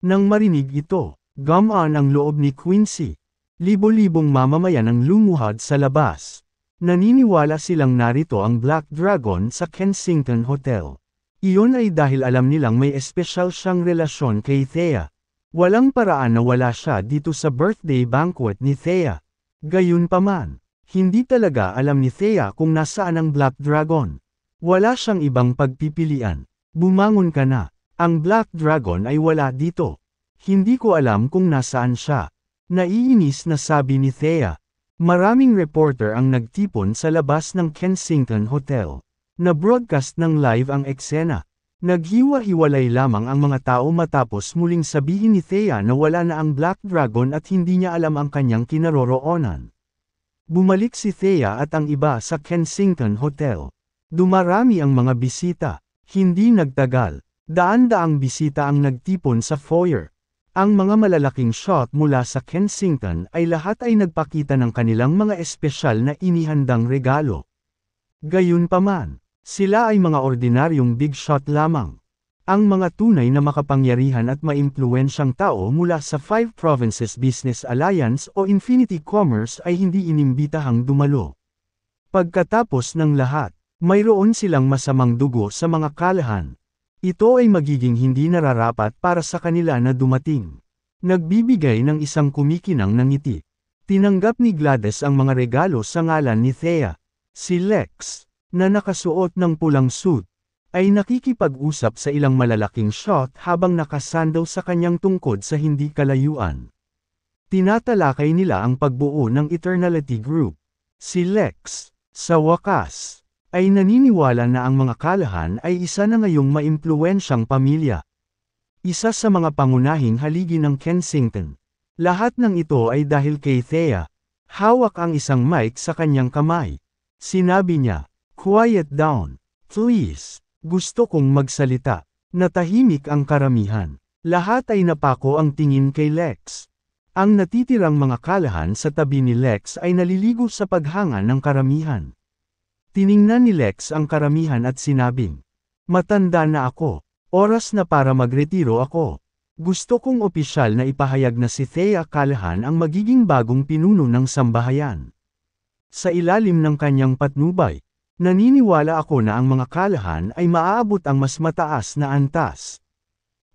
Nang marinig ito, gamaan ang loob ni Quincy. Libo-libong mamamayan ang lumuhad sa labas. Naniniwala silang narito ang Black Dragon sa Kensington Hotel. Iyon ay dahil alam nilang may espesyal siyang relasyon kay Thea. Walang paraan na wala siya dito sa birthday banquet ni Thea. Gayunpaman, hindi talaga alam ni Thea kung nasaan ang Black Dragon. Wala siyang ibang pagpipilian. Bumangon ka na. Ang Black Dragon ay wala dito. Hindi ko alam kung nasaan siya. Naiinis na sabi ni Thea. Maraming reporter ang nagtipon sa labas ng Kensington Hotel. Na-broadcast ng live ang eksena. Naghiwa-hiwalay lamang ang mga tao matapos muling sabihin ni Thea na wala na ang Black Dragon at hindi niya alam ang kanyang kinaroroonan. Bumalik si Thea at ang iba sa Kensington Hotel. Dumarami ang mga bisita. Hindi nagtagal. Daan-daang bisita ang nagtipon sa foyer. Ang mga malalaking shot mula sa Kensington ay lahat ay nagpakita ng kanilang mga espesyal na inihandang regalo. Gayunpaman, sila ay mga ordinaryong big shot lamang. Ang mga tunay na makapangyarihan at maimpluwensyang tao mula sa Five Provinces Business Alliance o Infinity Commerce ay hindi inimbitahang dumalo. Pagkatapos ng lahat, mayroon silang masamang dugo sa mga kalahan, ito ay magiging hindi nararapat para sa kanila na dumating. Nagbibigay ng isang kumikinang ng ngiti. Tinanggap ni Gladys ang mga regalo sa ngalan ni Thea. Si Lex, na nakasuot ng pulang suit, ay nakikipag-usap sa ilang malalaking shot habang nakasandaw sa kanyang tungkod sa hindi kalayuan. Tinatalakay nila ang pagbuo ng Eternality Group. Si Lex, sa wakas, ay naniniwala na ang mga kalahan ay isa na ngayong maimpluwensyang pamilya. Isa sa mga pangunahing haligi ng Kensington. Lahat ng ito ay dahil kay Thea. Hawak ang isang mic sa kanyang kamay. Sinabi niya, Quiet down, please. Gusto kong magsalita. Natahimik ang karamihan. Lahat ay napako ang tingin kay Lex. Ang natitirang mga kalahan sa tabi ni Lex ay naliligo sa paghanga ng karamihan. Tiningnan ni Lex ang karamihan at sinabing, Matanda na ako. Oras na para magretiro ako. Gusto kong opisyal na ipahayag na si Thea Callahan ang magiging bagong pinuno ng sambahayan. Sa ilalim ng kanyang patnubay, naniniwala ako na ang mga Callahan ay maaabot ang mas mataas na antas.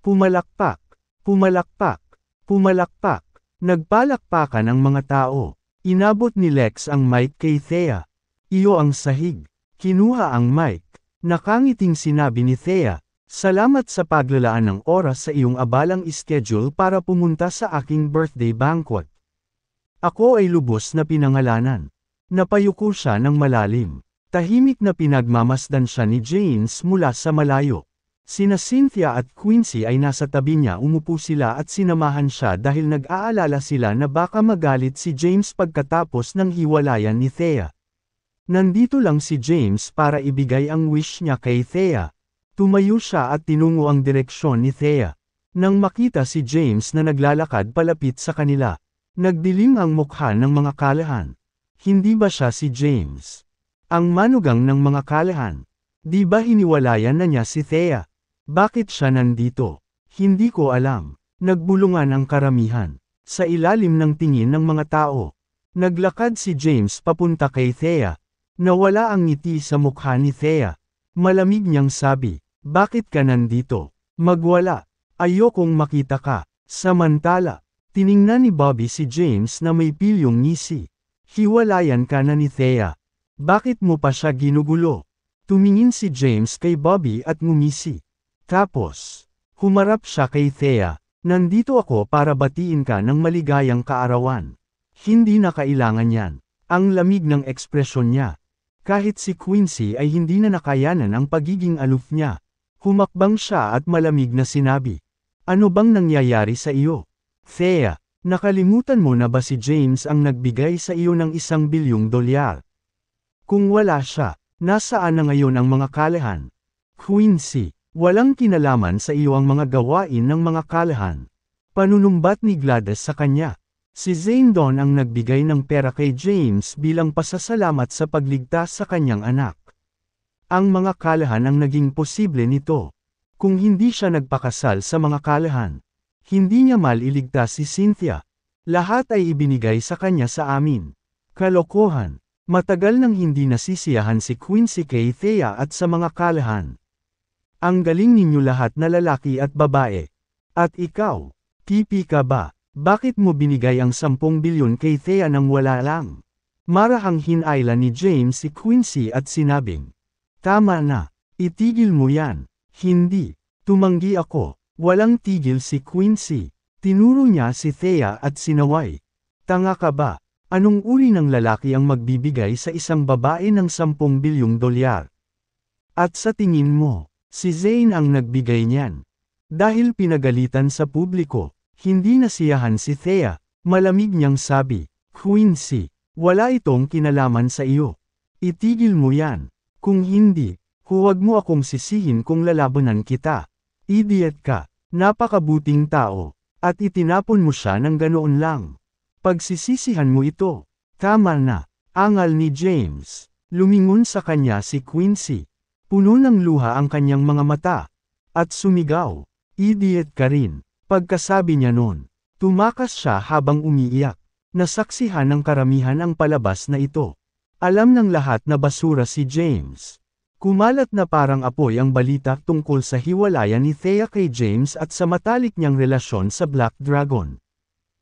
Pumalakpak, pumalakpak, pumalakpak, nagpalakpakan ang mga tao. Inabot ni Lex ang mic kay Thea. Iyo ang sahig. Kinuha ang mic. Nakangiting sinabi ni Thea, Salamat sa paglalaan ng oras sa iyong abalang schedule para pumunta sa aking birthday banquet. Ako ay lubos na pinangalanan. Napayuko siya ng malalim. Tahimik na pinagmamasdan siya ni James mula sa malayo. Sina Cynthia at Quincy ay nasa tabi niya umupo sila at sinamahan siya dahil nag-aalala sila na baka magalit si James pagkatapos ng hiwalayan ni Thea. Nandito lang si James para ibigay ang wish niya kay Thea. Tumayo siya at tinungo ang direksyon ni Thea. Nang makita si James na naglalakad palapit sa kanila, nagdilim ang mukha ng mga kalahan. Hindi ba siya si James? Ang manugang ng mga kalahan. Di ba hiniwalayan na niya si Thea? Bakit siya nandito? Hindi ko alam. Nagbulungan ang karamihan. Sa ilalim ng tingin ng mga tao, naglakad si James papunta kay Thea, Nawala ang ngiti sa mukha ni Thea. Malamig niyang sabi, bakit ka nandito? Magwala. Ayokong makita ka. Samantala, tiningnan ni Bobby si James na may pilyong ngisi. Hiwalayan ka na ni Thea. Bakit mo pa siya ginugulo? Tumingin si James kay Bobby at ngumisi. Tapos, humarap siya kay Thea. Nandito ako para batiin ka ng maligayang kaarawan. Hindi na kailangan yan. Ang lamig ng ekspresyon niya. Kahit si Quincy ay hindi na nakayanan ang pagiging aloof niya. Humakbang siya at malamig na sinabi. Ano bang nangyayari sa iyo? Thea, nakalimutan mo na ba si James ang nagbigay sa iyo ng isang bilyong dolyar? Kung wala siya, nasaan na ngayon ang mga kalahan? Quincy, walang kinalaman sa iyo ang mga gawain ng mga kalahan. Panunumbat ni Gladys sa kanya. Si Zane Don ang nagbigay ng pera kay James bilang pasasalamat sa pagligtas sa kanyang anak. Ang mga kalahan ang naging posible nito. Kung hindi siya nagpakasal sa mga kalahan, hindi niya maliligtas si Cynthia. Lahat ay ibinigay sa kanya sa amin. Kalokohan. Matagal nang hindi nasisiyahan si Quincy kay Thea at sa mga kalahan. Ang galing ninyo lahat na lalaki at babae. At ikaw, tipi ka ba? Bakit mo binigay ang 10 bilyon kay Thea nang wala lang? Marahang hinaila ni James si Quincy at sinabing, Tama na, itigil mo yan. Hindi, tumanggi ako. Walang tigil si Quincy. Tinuro niya si Thea at sinaway. Tanga ka ba? Anong uri ng lalaki ang magbibigay sa isang babae ng 10 bilyong dolyar? At sa tingin mo, si Zane ang nagbigay niyan. Dahil pinagalitan sa publiko. Hindi nasiyahan si Thea, malamig niyang sabi, Quincy, wala itong kinalaman sa iyo. Itigil mo yan. Kung hindi, huwag mo akong sisihin kung lalabanan kita. Idiot ka, napakabuting tao, at itinapon mo siya ng ganoon lang. Pagsisisihan mo ito, tama na, angal ni James. Lumingon sa kanya si Quincy. Puno ng luha ang kanyang mga mata. At sumigaw, idiot ka rin. Pagkasabi niya noon, tumakas siya habang umiiyak. Nasaksihan ng karamihan ang palabas na ito. Alam ng lahat na basura si James. Kumalat na parang apoy ang balita tungkol sa hiwalayan ni Thea kay James at sa matalik niyang relasyon sa Black Dragon.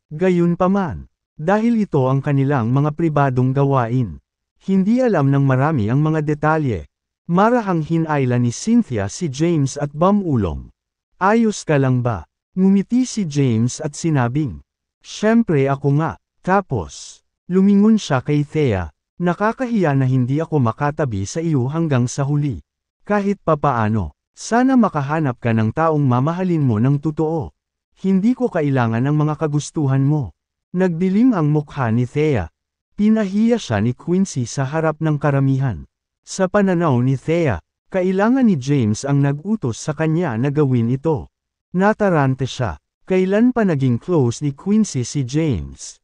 Gayunpaman, dahil ito ang kanilang mga pribadong gawain, hindi alam ng marami ang mga detalye. Marahang hinayla ni Cynthia si James at Ulong. Ayos ka lang ba? Ngumiti si James at sinabing, Siyempre ako nga. Tapos, lumingon siya kay Thea, nakakahiya na hindi ako makatabi sa iyo hanggang sa huli. Kahit papaano, sana makahanap ka ng taong mamahalin mo ng totoo. Hindi ko kailangan ng mga kagustuhan mo. Nagdilim ang mukha ni Thea. Pinahiya siya ni Quincy sa harap ng karamihan. Sa pananaw ni Thea, kailangan ni James ang nag-utos sa kanya na gawin ito. Natarante siya. Kailan pa naging close ni Quincy si James?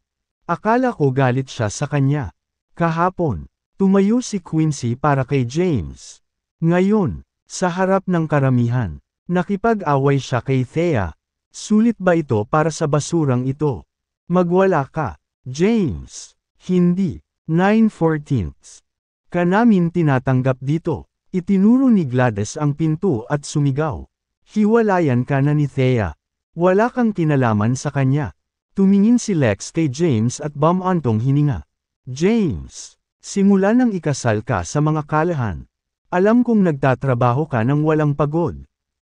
Akala ko galit siya sa kanya. Kahapon, tumayo si Quincy para kay James. Ngayon, sa harap ng karamihan, nakipag-away siya kay Thea. Sulit ba ito para sa basurang ito? Magwala ka, James. Hindi, 9-14. Ka namin tinatanggap dito. Itinuro ni Gladys ang pinto at sumigaw. Hiwalayan ka na ni Thea. Wala kang tinalaman sa kanya. Tumingin si Lex kay James at bamantong hininga. James, simula nang ikasal ka sa mga kalahan. Alam kong nagtatrabaho ka ng walang pagod.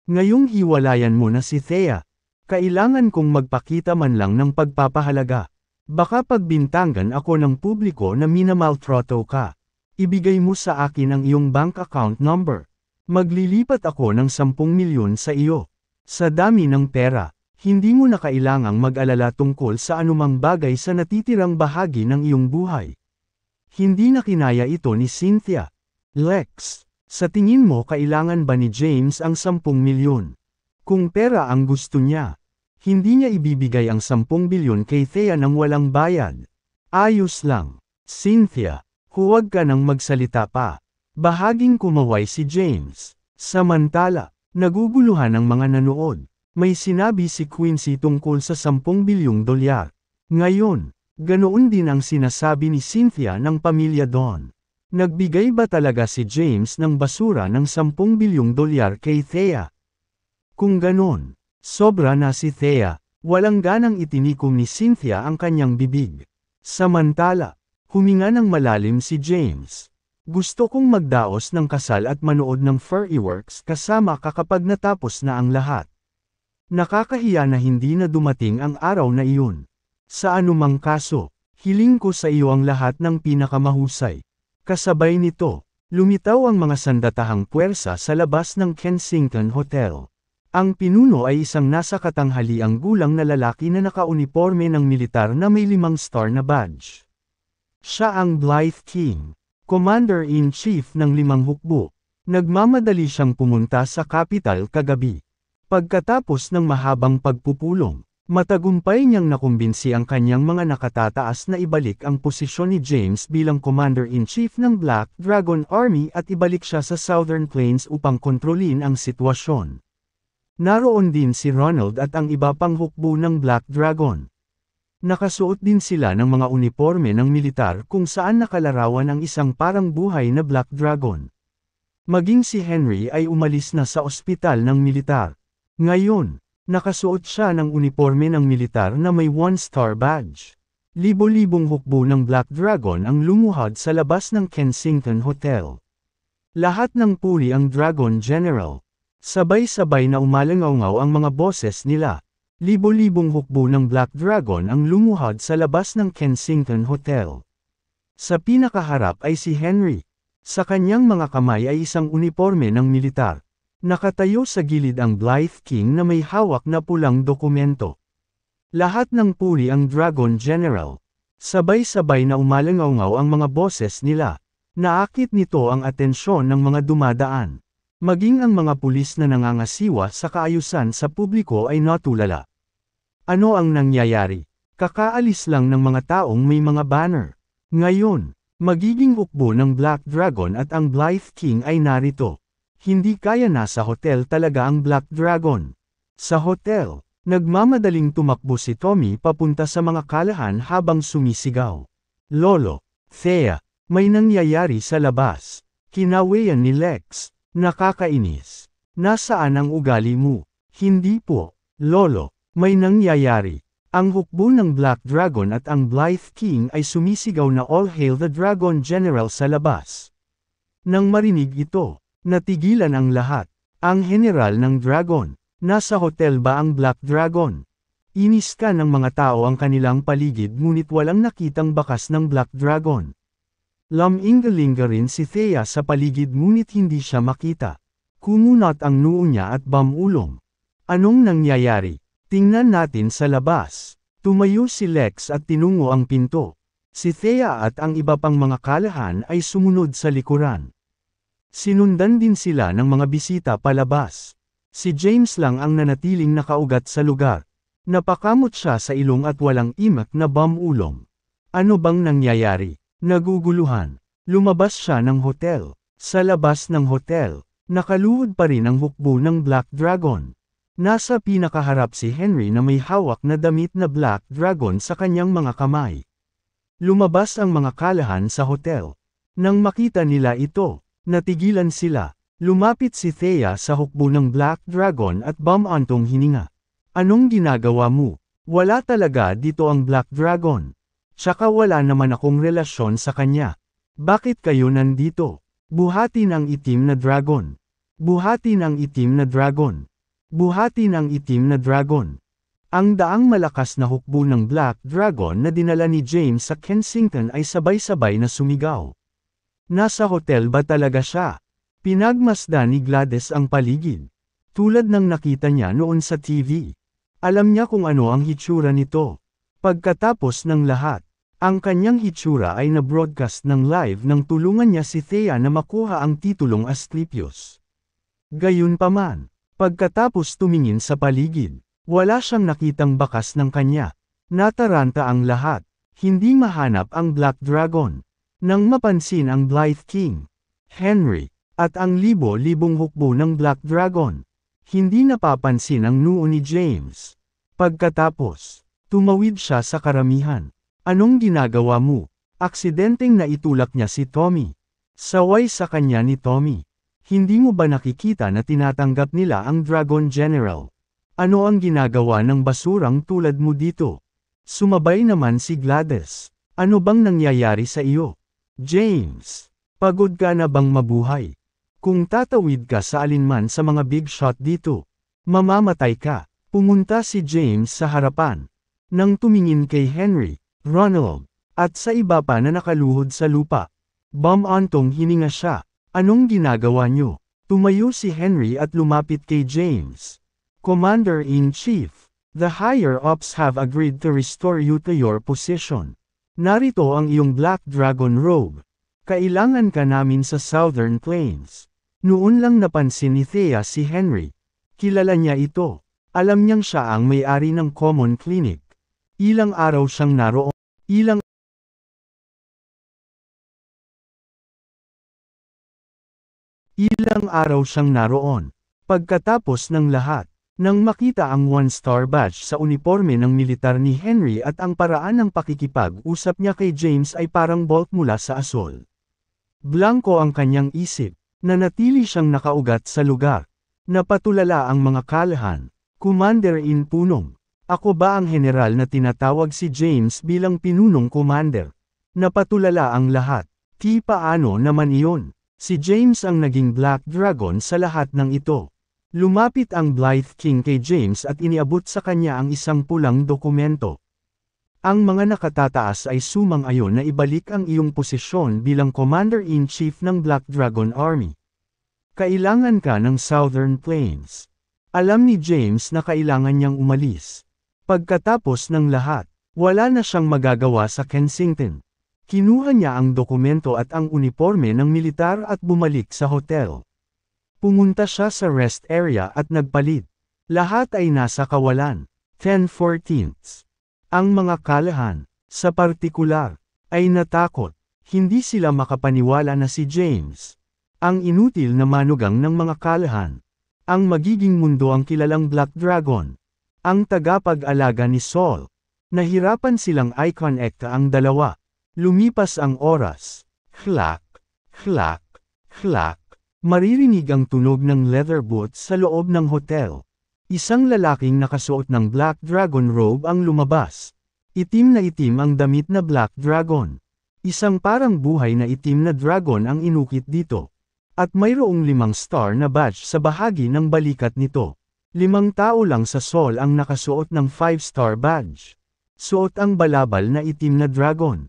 Ngayong hiwalayan mo na si Thea. Kailangan kong magpakita man lang ng pagpapahalaga. Baka pagbintangan ako ng publiko na minamaltroto ka. Ibigay mo sa akin ang iyong bank account number. Maglilipat ako ng 10 milyon sa iyo. Sa dami ng pera, hindi mo na kailangang mag-alala tungkol sa anumang bagay sa natitirang bahagi ng iyong buhay. Hindi na kinaya ito ni Cynthia. Lex, sa tingin mo kailangan ba ni James ang 10 milyon? Kung pera ang gusto niya, hindi niya ibibigay ang 10 bilyon kay Thea ng walang bayad. Ayos lang. Cynthia, huwag ka nang magsalita pa. Bahaging kumaway si James. Samantala, naguguluhan ang mga nanood. May sinabi si Quincy tungkol sa 10 bilyong dolyar. Ngayon, ganoon din ang sinasabi ni Cynthia ng pamilya Don. Nagbigay ba talaga si James ng basura ng 10 bilyong dolyar kay Thea? Kung ganon, sobra na si Thea, walang ganang itinikom ni Cynthia ang kanyang bibig. Samantala, huminga ng malalim si James. Gusto kong magdaos ng kasal at manood ng fireworks kasama ka kapag natapos na ang lahat. Nakakahiya na hindi na dumating ang araw na iyon. Sa anumang kaso, hiling ko sa iyo ang lahat ng pinakamahusay. Kasabay nito, lumitaw ang mga sandatahang puwersa sa labas ng Kensington Hotel. Ang pinuno ay isang nasa katanghaliang gulang na lalaki na nakauniforme ng militar na may limang star na badge. Siya ang Blythe King. Commander-in-Chief ng Limang Hukbo. Nagmamadali siyang pumunta sa Capital kagabi. Pagkatapos ng mahabang pagpupulong, matagumpay niyang nakumbinsi ang kanyang mga nakatataas na ibalik ang posisyon ni James bilang Commander-in-Chief ng Black Dragon Army at ibalik siya sa Southern Plains upang kontrolin ang sitwasyon. Naroon din si Ronald at ang iba pang hukbo ng Black Dragon. Nakasuot din sila ng mga uniforme ng militar kung saan nakalarawan ang isang parang buhay na Black Dragon. Maging si Henry ay umalis na sa ospital ng militar. Ngayon, nakasuot siya ng uniforme ng militar na may one-star badge. Libo-libong hukbo ng Black Dragon ang lumuhad sa labas ng Kensington Hotel. Lahat ng puri ang Dragon General. Sabay-sabay na umalangaw ang mga boses nila. Libo-libong hukbo ng Black Dragon ang lumuhod sa labas ng Kensington Hotel. Sa pinakaharap ay si Henry. Sa kanyang mga kamay ay isang uniforme ng militar. Nakatayo sa gilid ang Blythe King na may hawak na pulang dokumento. Lahat ng puli ang Dragon General. Sabay-sabay na umalangaw ang mga boses nila. Naakit nito ang atensyon ng mga dumadaan. Maging ang mga pulis na nangangasiwa sa kaayusan sa publiko ay natulala. Ano ang nangyayari? Kakaalis lang ng mga taong may mga banner. Ngayon, magiging ukbo ng Black Dragon at ang Blythe King ay narito. Hindi kaya nasa hotel talaga ang Black Dragon. Sa hotel, nagmamadaling tumakbo si Tommy papunta sa mga kalahan habang sumisigaw. Lolo, Thea, may nangyayari sa labas. Kinawayan ni Lex. Nakakainis. Nasaan ang ugali mo? Hindi po, Lolo. May nangyayari. Ang hukbo ng Black Dragon at ang Blythe King ay sumisigaw na All Hail the Dragon General sa labas. Nang marinig ito, natigilan ang lahat. Ang General ng Dragon. Nasa hotel ba ang Black Dragon? Inis ka ng mga tao ang kanilang paligid ngunit walang nakitang bakas ng Black Dragon. Laminggalinga rin si Thea sa paligid ngunit hindi siya makita. Kumunot ang noo niya at bamulong. Anong nangyayari? Tingnan natin sa labas. Tumayo si Lex at tinungo ang pinto. Si Thea at ang iba pang mga kalahan ay sumunod sa likuran. Sinundan din sila ng mga bisita palabas. Si James lang ang nanatiling nakaugat sa lugar. Napakamot siya sa ilong at walang imak na bamulong. Ano bang nangyayari? Naguguluhan. Lumabas siya ng hotel. Sa labas ng hotel, nakaluhod pa rin ang hukbo ng Black Dragon. Nasa pinakaharap si Henry na may hawak na damit na Black Dragon sa kanyang mga kamay. Lumabas ang mga kalahan sa hotel. Nang makita nila ito, natigilan sila. Lumapit si Thea sa hukbo ng Black Dragon at bamantong hininga. Anong ginagawa mo? Wala talaga dito ang Black Dragon. Tsaka wala naman akong relasyon sa kanya. Bakit kayo nandito? Buhatin ang itim na dragon. Buhatin ang itim na dragon. Buhatin ang itim na dragon. Ang daang malakas na hukbo ng Black Dragon na dinala ni James sa Kensington ay sabay-sabay na sumigaw. Nasa hotel ba talaga siya? Pinagmasda ni Gladys ang paligid. Tulad ng nakita niya noon sa TV. Alam niya kung ano ang hitsura nito. Pagkatapos ng lahat, ang kanyang hitsura ay na-broadcast ng live nang tulungan niya si Thea na makuha ang titulong Asclepius. Gayunpaman, pagkatapos tumingin sa paligid, wala siyang nakitang bakas ng kanya. Nataranta ang lahat, hindi mahanap ang Black Dragon. Nang mapansin ang Blythe King, Henry, at ang libo-libong hukbo ng Black Dragon, hindi napapansin ang noo ni James. Pagkatapos, Tumawid siya sa karamihan. Anong ginagawa mo? Aksidenteng naitulak niya si Tommy. Saway sa kanya ni Tommy. Hindi mo ba nakikita na tinatanggap nila ang Dragon General? Ano ang ginagawa ng basurang tulad mo dito? Sumabay naman si Gladys. Ano bang nangyayari sa iyo? James, pagod ka na bang mabuhay? Kung tatawid ka sa alinman sa mga big shot dito, mamamatay ka. Pumunta si James sa harapan nang tumingin kay Henry, Ronald, at sa iba pa na nakaluhod sa lupa. Antong hininga siya. Anong ginagawa niyo? Tumayo si Henry at lumapit kay James. Commander-in-Chief, the higher-ups have agreed to restore you to your position. Narito ang iyong Black Dragon Robe. Kailangan ka namin sa Southern Plains. Noon lang napansin ni Thea si Henry. Kilala niya ito. Alam niyang siya ang may-ari ng Common Clinic. Ilang araw siyang naroon. Ilang Ilang araw siyang naroon. Pagkatapos ng lahat, nang makita ang one-star badge sa uniforme ng militar ni Henry at ang paraan ng pakikipag-usap niya kay James ay parang bolt mula sa asol. Blanco ang kanyang isip, nanatili siyang nakaugat sa lugar. Napatulala ang mga kalahan, Commander in Punong, ako ba ang general na tinatawag si James bilang pinunong commander? Napatulala ang lahat. Di paano naman iyon. Si James ang naging Black Dragon sa lahat ng ito. Lumapit ang Blythe King kay James at iniabot sa kanya ang isang pulang dokumento. Ang mga nakatataas ay sumang-ayon na ibalik ang iyong posisyon bilang Commander-in-Chief ng Black Dragon Army. Kailangan ka ng Southern Plains. Alam ni James na kailangan niyang umalis. Pagkatapos ng lahat, wala na siyang magagawa sa Kensington. Kinuha niya ang dokumento at ang uniforme ng militar at bumalik sa hotel. Pumunta siya sa rest area at nagpalit. Lahat ay nasa kawalan. 10-14 Ang mga kalahan, sa partikular, ay natakot. Hindi sila makapaniwala na si James. Ang inutil na manugang ng mga kalahan. Ang magiging mundo ang kilalang Black Dragon ang tagapag-alaga ni Saul. Nahirapan silang i ekta ang dalawa. Lumipas ang oras. Klak, klak, klak. Maririnig ang tunog ng leather boots sa loob ng hotel. Isang lalaking nakasuot ng black dragon robe ang lumabas. Itim na itim ang damit na black dragon. Isang parang buhay na itim na dragon ang inukit dito. At mayroong limang star na badge sa bahagi ng balikat nito. Limang tao lang sa Seoul ang nakasuot ng 5-star badge. Suot ang balabal na itim na dragon.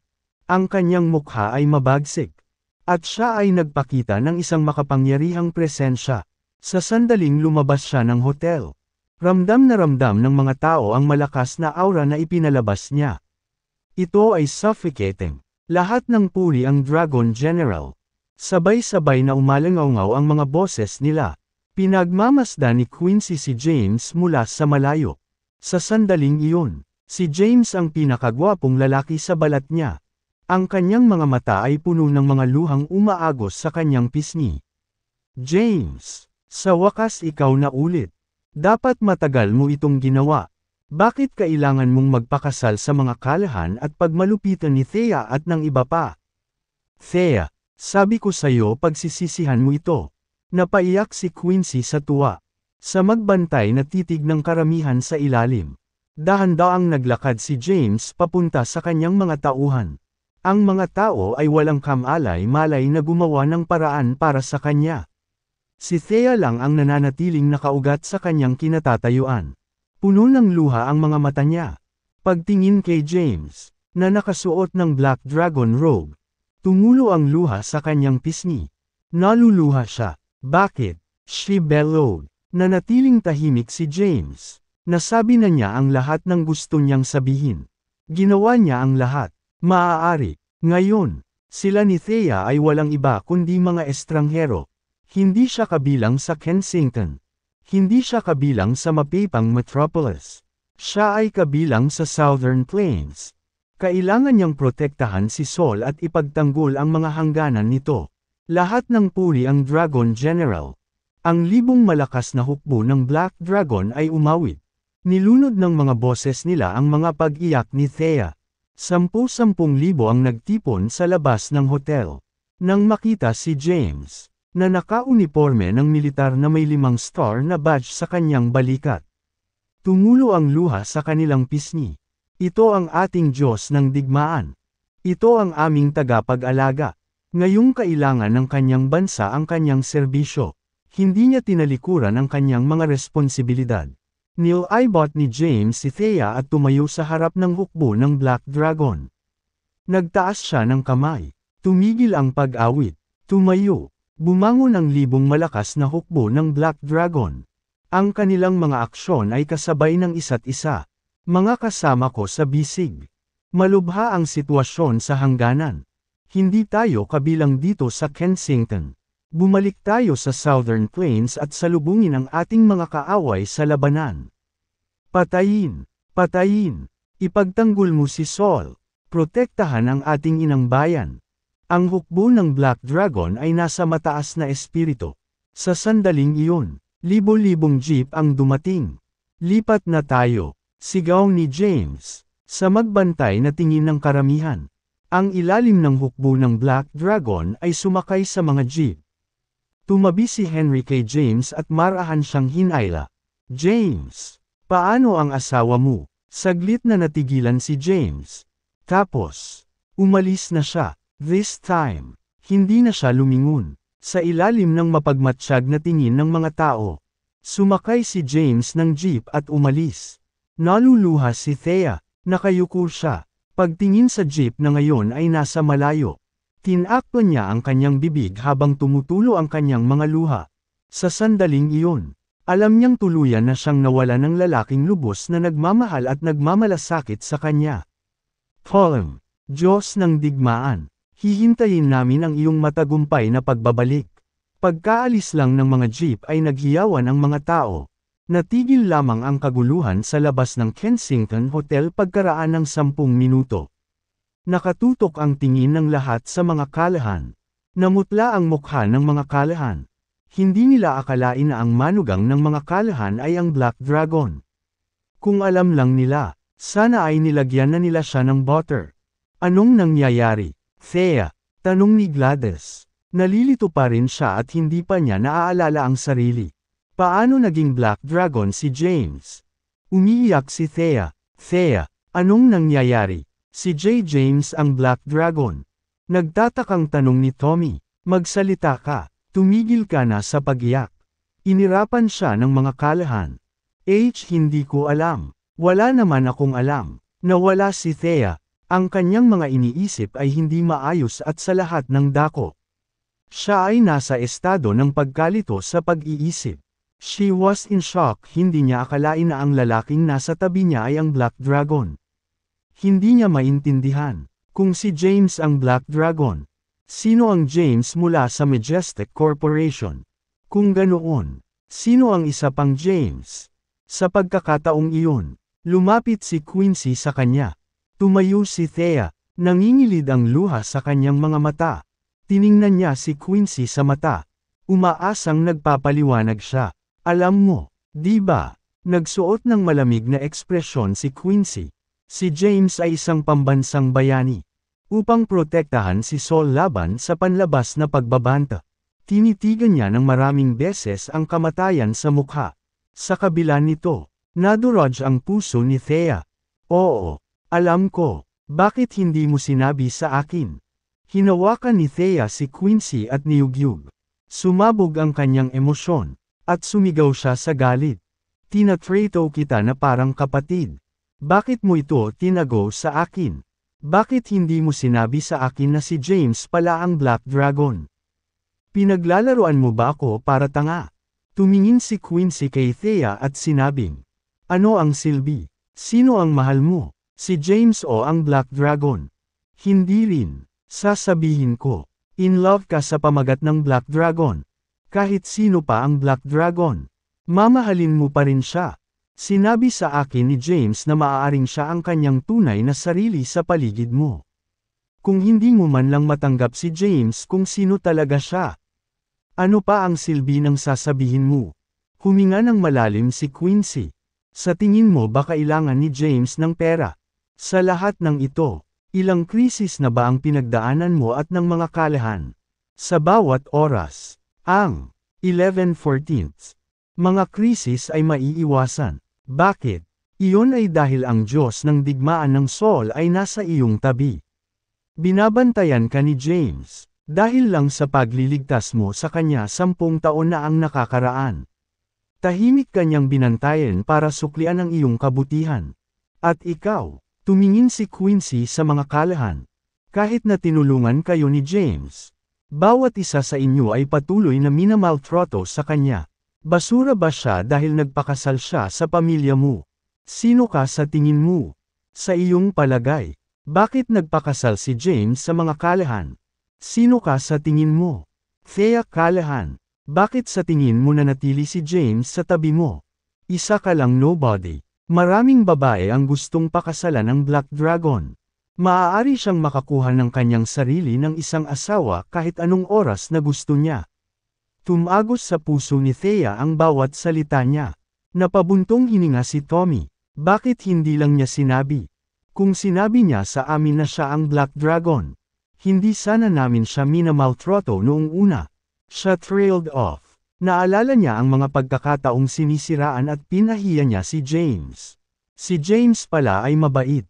Ang kanyang mukha ay mabagsik. At siya ay nagpakita ng isang makapangyarihang presensya. Sa sandaling lumabas siya ng hotel. Ramdam na ramdam ng mga tao ang malakas na aura na ipinalabas niya. Ito ay suffocating. Lahat ng puli ang Dragon General. Sabay-sabay na umalangaw ang mga boses nila. Pinagmamasdan ni Quincy si James mula sa malayo. Sa sandaling iyon, si James ang pinakagwapong lalaki sa balat niya. Ang kanyang mga mata ay puno ng mga luhang umaagos sa kanyang pisngi. James, sa wakas ikaw na ulit. Dapat matagal mo itong ginawa. Bakit kailangan mong magpakasal sa mga kalahan at pagmalupitan ni Thea at ng iba pa? Thea, sabi ko sa iyo pagsisisihan mo ito. Napaiyak si Quincy sa tuwa. Sa magbantay na titig ng karamihan sa ilalim. Dahan-daang naglakad si James papunta sa kanyang mga tauhan. Ang mga tao ay walang kamalay-malay na gumawa ng paraan para sa kanya. Si Thea lang ang nananatiling nakaugat sa kanyang kinatatayuan. Puno ng luha ang mga mata niya. Pagtingin kay James, na nakasuot ng Black Dragon Robe, tumulo ang luha sa kanyang pisngi. Naluluha siya. Bakit? She bellowed. Nanatiling tahimik si James. Nasabi na niya ang lahat ng gusto niyang sabihin. Ginawa niya ang lahat. Maaari. Ngayon, sila ni Thea ay walang iba kundi mga estranghero. Hindi siya kabilang sa Kensington. Hindi siya kabilang sa mapipang metropolis. Siya ay kabilang sa Southern Plains. Kailangan niyang protektahan si Sol at ipagtanggol ang mga hangganan nito. Lahat ng puri ang Dragon General. Ang libong malakas na hukbo ng Black Dragon ay umawit. Nilunod ng mga boses nila ang mga pag-iyak ni Thea. Sampu-sampung libo ang nagtipon sa labas ng hotel. Nang makita si James, na nakauniforme ng militar na may limang star na badge sa kanyang balikat. Tumulo ang luha sa kanilang pisngi. Ito ang ating Diyos ng digmaan. Ito ang aming tagapag-alaga. Ngayong kailangan ng kanyang bansa ang kanyang serbisyo. Hindi niya tinalikuran ang kanyang mga responsibilidad. Neil Ibot ni James si Thea at tumayo sa harap ng hukbo ng Black Dragon. Nagtaas siya ng kamay. Tumigil ang pag-awit. Tumayo. Bumangon ang libong malakas na hukbo ng Black Dragon. Ang kanilang mga aksyon ay kasabay ng isa't isa. Mga kasama ko sa bisig. Malubha ang sitwasyon sa hangganan. Hindi tayo kabilang dito sa Kensington. Bumalik tayo sa Southern Plains at salubungin ang ating mga kaaway sa labanan. Patayin! Patayin! Ipagtanggol mo si Saul. Protektahan ang ating inang bayan. Ang hukbo ng Black Dragon ay nasa mataas na espiritu. Sa sandaling iyon, libo-libong jeep ang dumating. Lipat na tayo, sigaw ni James, sa magbantay na tingin ng karamihan. Ang ilalim ng hukbo ng Black Dragon ay sumakay sa mga jeep. Tumabi si Henry kay James at marahan siyang hinayla. James, paano ang asawa mo? Saglit na natigilan si James. Tapos, umalis na siya. This time, hindi na siya lumingon. Sa ilalim ng mapagmatsyag na tingin ng mga tao, sumakay si James ng jeep at umalis. Naluluha si Thea, nakayuko siya, Pagtingin sa jeep na ngayon ay nasa malayo. Tinakto niya ang kanyang bibig habang tumutulo ang kanyang mga luha. Sa sandaling iyon, alam niyang tuluyan na siyang nawala ng lalaking lubos na nagmamahal at nagmamalasakit sa kanya. Column, Diyos ng digmaan, hihintayin namin ang iyong matagumpay na pagbabalik. Pagkaalis lang ng mga jeep ay naghiyawan ang mga tao. Natigil lamang ang kaguluhan sa labas ng Kensington Hotel pagkaraan ng 10 minuto. Nakatutok ang tingin ng lahat sa mga kalahan. Namutla ang mukha ng mga kalahan. Hindi nila akalain na ang manugang ng mga kalahan ay ang Black Dragon. Kung alam lang nila, sana ay nilagyan na nila siya ng butter. Anong nangyayari? Thea, tanong ni Gladys. Nalilito pa rin siya at hindi pa niya naaalala ang sarili. Paano naging Black Dragon si James? Umiiyak si Thea. Thea, anong nangyayari? Si J. James ang Black Dragon. Nagtatakang tanong ni Tommy. Magsalita ka, tumigil ka na sa pagiyak. Inirapan siya ng mga kalahan. H. Hindi ko alam. Wala naman akong alam. Nawala si Thea, ang kanyang mga iniisip ay hindi maayos at sa lahat ng dako. Siya ay nasa estado ng pagkalito sa pag-iisip. She was in shock, hindi niya akalain na ang lalaking nasa tabi niya ay ang Black Dragon. Hindi niya maintindihan kung si James ang Black Dragon. Sino ang James mula sa Majestic Corporation? Kung ganoon, sino ang isa pang James? Sa pagkakataong iyon, lumapit si Quincy sa kanya. Tumayo si Thea, nangingilid ang luha sa kanyang mga mata. Tiningnan niya si Quincy sa mata. Umaasang nagpapaliwanag siya. Alam mo, di ba, nagsuot ng malamig na ekspresyon si Quincy. Si James ay isang pambansang bayani. Upang protektahan si Saul laban sa panlabas na pagbabanta. Tinitigan niya ng maraming beses ang kamatayan sa mukha. Sa kabila nito, naduraj ang puso ni Thea. Oo, alam ko, bakit hindi mo sinabi sa akin? Hinawakan ni Thea si Quincy at niyugyug. Sumabog ang kanyang emosyon. At sumigaw siya sa galit. Tinatrato kita na parang kapatid. Bakit mo ito tinago sa akin? Bakit hindi mo sinabi sa akin na si James pala ang Black Dragon? Pinaglalaroan mo ba ako para tanga? Tumingin si Quincy kay Thea at sinabing, Ano ang silbi? Sino ang mahal mo? Si James o ang Black Dragon? Hindi rin. Sasabihin ko, in love ka sa pamagat ng Black Dragon. Kahit sino pa ang Black Dragon. Mamahalin mo pa rin siya. Sinabi sa akin ni James na maaaring siya ang kanyang tunay na sarili sa paligid mo. Kung hindi mo man lang matanggap si James kung sino talaga siya. Ano pa ang silbi ng sasabihin mo? Huminga ng malalim si Quincy. Sa tingin mo ba kailangan ni James ng pera? Sa lahat ng ito, ilang krisis na ba ang pinagdaanan mo at ng mga kalahan? Sa bawat oras. Ang 11-14 mga krisis ay maiiwasan. Bakit? Iyon ay dahil ang Diyos ng digmaan ng Saul ay nasa iyong tabi. Binabantayan ka ni James, dahil lang sa pagliligtas mo sa kanya sampung taon na ang nakakaraan. Tahimik kanyang binantayan para suklian ang iyong kabutihan. At ikaw, tumingin si Quincy sa mga kalahan. Kahit na tinulungan kayo ni James, bawat isa sa inyo ay patuloy na minamaltrato sa kanya. Basura ba siya dahil nagpakasal siya sa pamilya mo? Sino ka sa tingin mo? Sa iyong palagay, bakit nagpakasal si James sa mga kalahan? Sino ka sa tingin mo? Thea Kalahan, bakit sa tingin mo nanatili si James sa tabi mo? Isa ka lang nobody. Maraming babae ang gustong pakasalan ng Black Dragon. Maaari siyang makakuha ng kanyang sarili ng isang asawa kahit anong oras na gusto niya. Tumagos sa puso ni Thea ang bawat salita niya. Napabuntong hininga si Tommy. Bakit hindi lang niya sinabi? Kung sinabi niya sa amin na siya ang Black Dragon, hindi sana namin siya minamaltroto noong una. Siya trailed off. Naalala niya ang mga pagkakataong sinisiraan at pinahiya niya si James. Si James pala ay mabait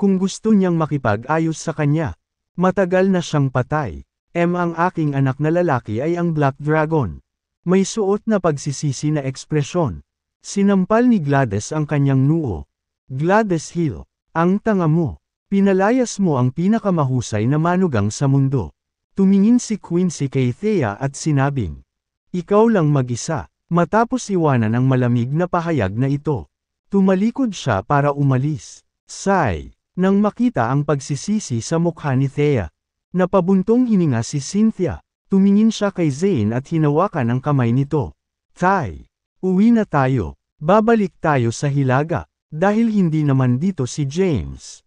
kung gusto niyang makipag-ayos sa kanya. Matagal na siyang patay. M ang aking anak na lalaki ay ang Black Dragon. May suot na pagsisisi na ekspresyon. Sinampal ni Gladys ang kanyang nuo. Gladys Hill, ang tanga mo. Pinalayas mo ang pinakamahusay na manugang sa mundo. Tumingin si Quincy kay Thea at sinabing, Ikaw lang mag-isa, matapos iwanan ang malamig na pahayag na ito. Tumalikod siya para umalis. Sigh. Nang makita ang pagsisisi sa mukha ni Thea, napabuntong hininga si Cynthia. Tumingin siya kay Zane at hinawakan ang kamay nito. Tay! Uwi na tayo. Babalik tayo sa Hilaga, dahil hindi naman dito si James.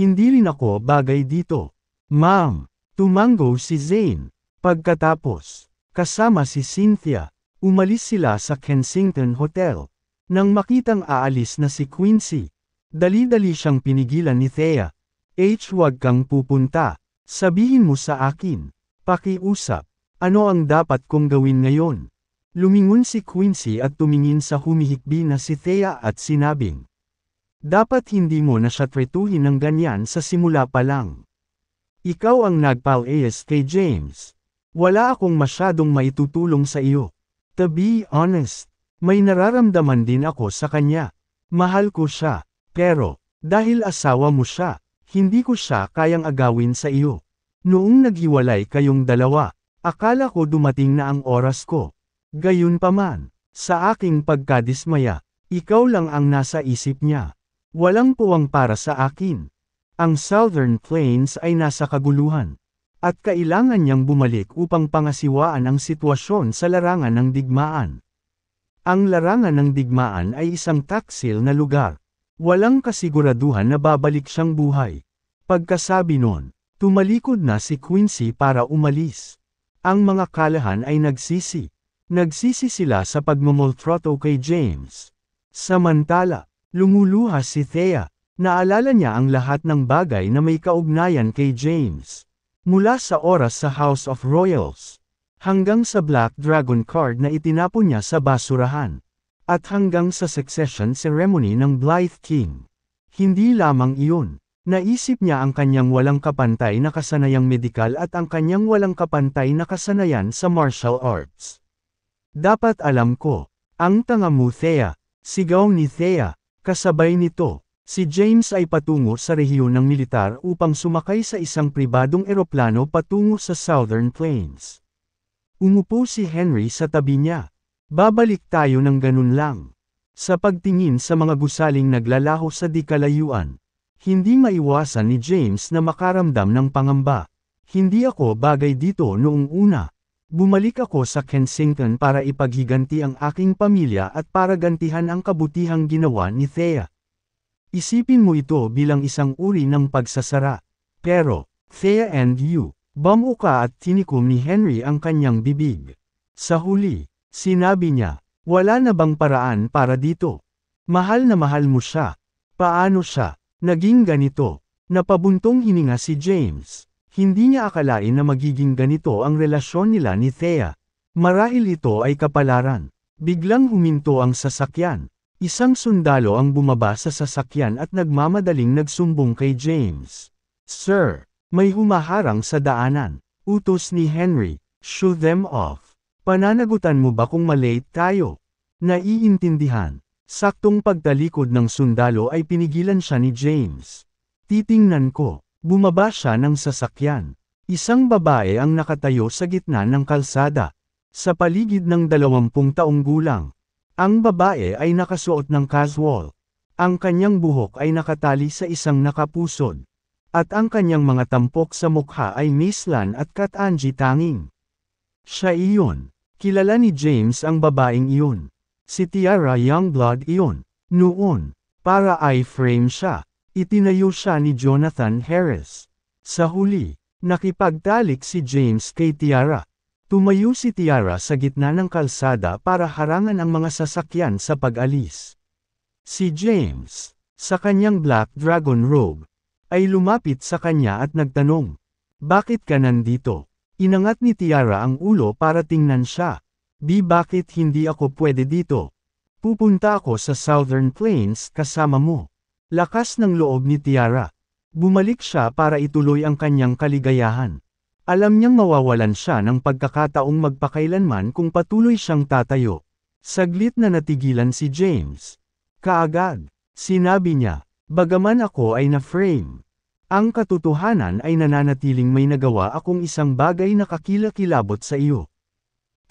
Hindi rin ako bagay dito. Ma'am! tumango si Zane. Pagkatapos, kasama si Cynthia, umalis sila sa Kensington Hotel. Nang makitang aalis na si Quincy, Dali-dali siyang pinigilan ni Thea. H huwag kang pupunta. Sabihin mo sa akin. Pakiusap. Ano ang dapat kong gawin ngayon? Lumingon si Quincy at tumingin sa humihikbi na si Thea at sinabing. Dapat hindi mo na siya tretuhin ng ganyan sa simula pa lang. Ikaw ang nagpal-AS kay James. Wala akong masyadong maitutulong sa iyo. To be honest, may nararamdaman din ako sa kanya. Mahal ko siya. Pero, dahil asawa mo siya, hindi ko siya kayang agawin sa iyo. Noong naghiwalay kayong dalawa, akala ko dumating na ang oras ko. Gayun paman, sa aking pagkadismaya, ikaw lang ang nasa isip niya. Walang puwang para sa akin. Ang Southern Plains ay nasa kaguluhan. At kailangan niyang bumalik upang pangasiwaan ang sitwasyon sa larangan ng digmaan. Ang larangan ng digmaan ay isang taksil na lugar Walang kasiguraduhan na babalik siyang buhay. Pagkasabi noon, tumalikod na si Quincy para umalis. Ang mga kalahan ay nagsisi. Nagsisi sila sa pagmumultroto kay James. Samantala, lumuluha si Thea. Naalala niya ang lahat ng bagay na may kaugnayan kay James. Mula sa oras sa House of Royals, hanggang sa Black Dragon card na itinapon niya sa basurahan. At hanggang sa succession ceremony ng Blythe King. Hindi lamang iyon. Naisip niya ang kanyang walang kapantay na kasanayang medikal at ang kanyang walang kapantay na kasanayan sa martial arts. Dapat alam ko, ang tanga mo Thea, sigaw ni Thea, kasabay nito, si James ay patungo sa rehiyon ng militar upang sumakay sa isang pribadong eroplano patungo sa Southern Plains. Umupo si Henry sa tabi niya. Babalik tayo ng ganun lang. Sa pagtingin sa mga gusaling naglalaho sa dikalayuan, hindi maiwasan ni James na makaramdam ng pangamba. Hindi ako bagay dito noong una. Bumalik ako sa Kensington para ipaghiganti ang aking pamilya at para gantihan ang kabutihang ginawa ni Thea. Isipin mo ito bilang isang uri ng pagsasara. Pero, Thea and you, bamuka at tinikom ni Henry ang kanyang bibig. Sa huli, Sinabi niya, wala na bang paraan para dito? Mahal na mahal mo siya. Paano siya? Naging ganito. Napabuntong hininga si James. Hindi niya akalain na magiging ganito ang relasyon nila ni Thea. Marahil ito ay kapalaran. Biglang huminto ang sasakyan. Isang sundalo ang bumaba sa sasakyan at nagmamadaling nagsumbong kay James. Sir, may humaharang sa daanan. Utos ni Henry, shoo them off. Pananagutan mo ba kung malate tayo? Naiintindihan. Saktong pagtalikod ng sundalo ay pinigilan siya ni James. Titingnan ko. Bumaba siya ng sasakyan. Isang babae ang nakatayo sa gitna ng kalsada. Sa paligid ng dalawampung taong gulang. Ang babae ay nakasuot ng casual. Ang kanyang buhok ay nakatali sa isang nakapusod. At ang kanyang mga tampok sa mukha ay mislan at katanji tanging. Siya iyon. Kilala ni James ang babaeng iyon. Si Tiara Youngblood iyon. Noon, para i-frame siya, itinayo siya ni Jonathan Harris. Sa huli, nakipagtalik si James kay Tiara. Tumayo si Tiara sa gitna ng kalsada para harangan ang mga sasakyan sa pag-alis. Si James, sa kanyang Black Dragon robe, ay lumapit sa kanya at nagtanong, Bakit ka nandito? Inangat ni Tiara ang ulo para tingnan siya. Di bakit hindi ako pwede dito? Pupunta ako sa Southern Plains kasama mo. Lakas ng loob ni Tiara. Bumalik siya para ituloy ang kanyang kaligayahan. Alam niyang mawawalan siya ng pagkakataong magpakailanman kung patuloy siyang tatayo. Saglit na natigilan si James. Kaagad, sinabi niya, bagaman ako ay na-frame. Ang katotohanan ay nananatiling may nagawa akong isang bagay na kakilakilabot sa iyo.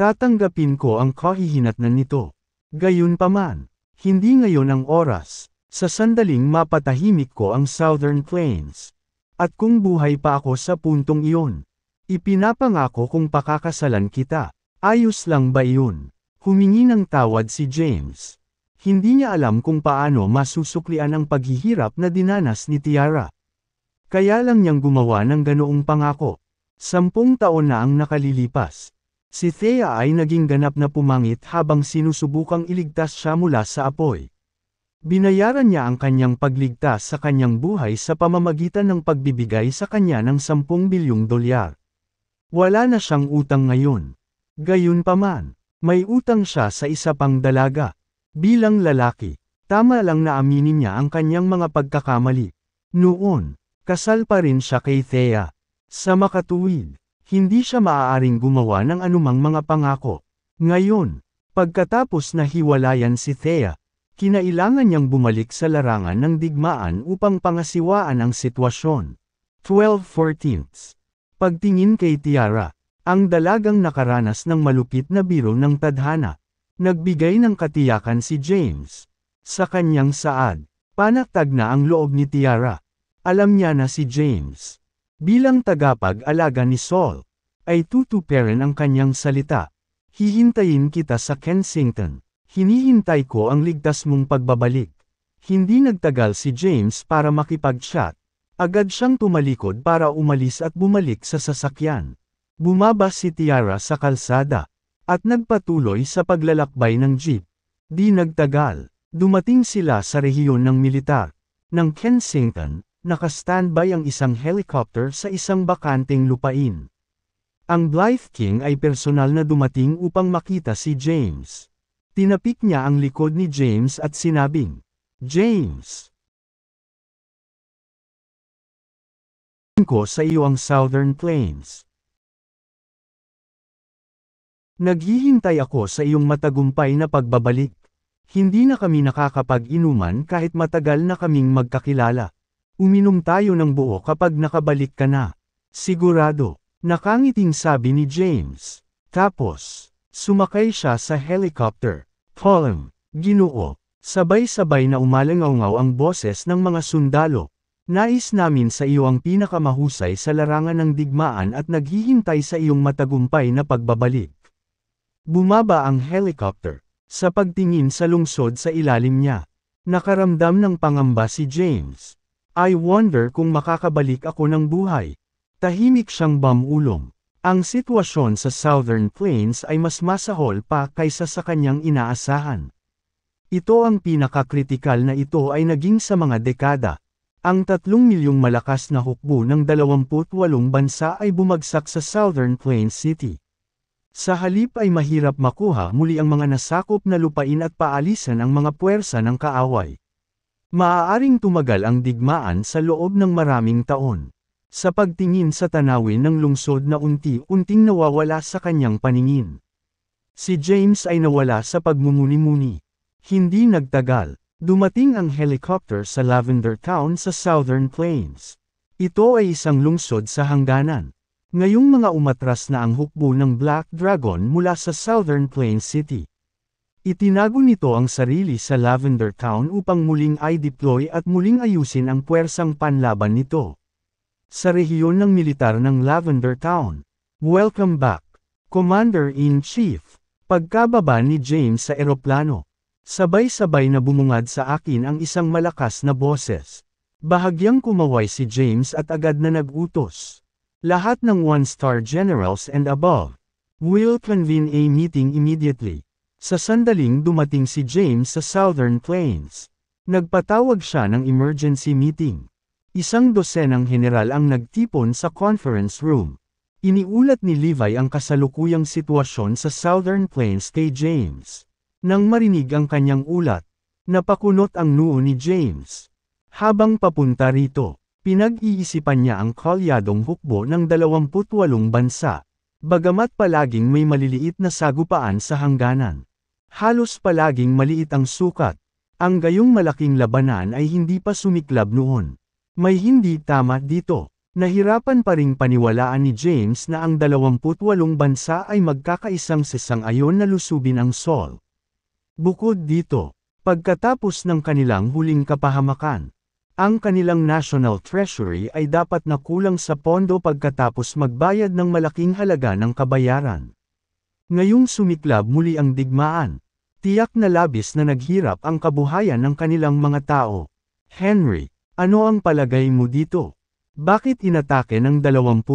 Tatanggapin ko ang kahihinatnan nito. Gayunpaman, hindi ngayon ang oras, sa sandaling mapatahimik ko ang Southern Plains. At kung buhay pa ako sa puntong iyon, ipinapangako kung pakakasalan kita, ayos lang ba iyon? Humingi ng tawad si James. Hindi niya alam kung paano masusuklian ang paghihirap na dinanas ni Tiara. Kaya lang niyang gumawa ng ganoong pangako. Sampung taon na ang nakalilipas. Si Thea ay naging ganap na pumangit habang sinusubukang iligtas siya mula sa apoy. Binayaran niya ang kanyang pagligtas sa kanyang buhay sa pamamagitan ng pagbibigay sa kanya ng 10 bilyong dolyar. Wala na siyang utang ngayon. Gayunpaman, may utang siya sa isa pang dalaga. Bilang lalaki, tama lang na aminin niya ang kanyang mga pagkakamali. Noon, Kasal pa rin siya kay Thea. Sa makatuwid, hindi siya maaaring gumawa ng anumang mga pangako. Ngayon, pagkatapos na hiwalayan si Thea, kinailangan niyang bumalik sa larangan ng digmaan upang pangasiwaan ang sitwasyon. 12-14 Pagtingin kay Tiara, ang dalagang nakaranas ng malupit na biro ng tadhana, nagbigay ng katiyakan si James. Sa kanyang saad, panatag na ang loob ni Tiara. Alam niya na si James, bilang tagapag-alaga ni Saul, ay tutuperin ang kanyang salita. Hihintayin kita sa Kensington. Hinihintay ko ang ligtas mong pagbabalik. Hindi nagtagal si James para makipag-chat. Agad siyang tumalikod para umalis at bumalik sa sasakyan. Bumaba si Tiara sa kalsada, at nagpatuloy sa paglalakbay ng jeep. Di nagtagal, dumating sila sa rehiyon ng militar, ng Kensington, naka-standby ang isang helicopter sa isang bakanting lupain. Ang Blythe King ay personal na dumating upang makita si James. Tinapik niya ang likod ni James at sinabing, James! ko sa iyo ang Southern Plains. Naghihintay ako sa iyong matagumpay na pagbabalik. Hindi na kami nakakapag-inuman kahit matagal na kaming magkakilala. Uminom tayo ng buo kapag nakabalik ka na. Sigurado, nakangiting sabi ni James. Tapos, sumakay siya sa helicopter. Column, ginoo, sabay-sabay na umalangaw ang boses ng mga sundalo. Nais namin sa iyo ang pinakamahusay sa larangan ng digmaan at naghihintay sa iyong matagumpay na pagbabalik. Bumaba ang helicopter. Sa pagtingin sa lungsod sa ilalim niya, nakaramdam ng pangamba si James. I wonder kung makakabalik ako ng buhay. Tahimik siyang bamulong. Ang sitwasyon sa Southern Plains ay mas masahol pa kaysa sa kanyang inaasahan. Ito ang pinakakritikal na ito ay naging sa mga dekada. Ang tatlong milyong malakas na hukbo ng 28 bansa ay bumagsak sa Southern Plains City. Sa halip ay mahirap makuha muli ang mga nasakop na lupain at paalisan ang mga puwersa ng kaaway. Maaaring tumagal ang digmaan sa loob ng maraming taon. Sa pagtingin sa tanawin ng lungsod na unti-unting nawawala sa kanyang paningin. Si James ay nawala sa pagmumuni-muni. Hindi nagtagal, dumating ang helicopter sa Lavender Town sa Southern Plains. Ito ay isang lungsod sa hangganan. Ngayong mga umatras na ang hukbo ng Black Dragon mula sa Southern Plains City. Itinago nito ang sarili sa Lavender Town upang muling i-deploy at muling ayusin ang puwersang panlaban nito. Sa rehiyon ng militar ng Lavender Town. Welcome back, Commander-in-Chief. Pagkababa ni James sa eroplano. Sabay-sabay na bumungad sa akin ang isang malakas na boses. Bahagyang kumaway si James at agad na nagutos. Lahat ng one-star generals and above will convene a meeting immediately. Sa sandaling dumating si James sa Southern Plains. Nagpatawag siya ng emergency meeting. Isang dosenang general ang nagtipon sa conference room. Iniulat ni Levi ang kasalukuyang sitwasyon sa Southern Plains kay James. Nang marinig ang kanyang ulat, napakunot ang noo ni James. Habang papunta rito, pinag-iisipan niya ang kalyadong hukbo ng 28 bansa. Bagamat palaging may maliliit na sagupaan sa hangganan. Halos palaging maliit ang sukat. Ang gayong malaking labanan ay hindi pa sumiklab noon. May hindi tama dito. Nahirapan pa ring paniwalaan ni James na ang 28 bansa ay magkakaisang sesang ayon na lusubin ang Sol. Bukod dito, pagkatapos ng kanilang huling kapahamakan, ang kanilang national treasury ay dapat nakulang sa pondo pagkatapos magbayad ng malaking halaga ng kabayaran. Ngayong sumiklab muli ang digmaan, Tiyak na labis na naghirap ang kabuhayan ng kanilang mga tao. Henry, ano ang palagay mo dito? Bakit inatake ng 28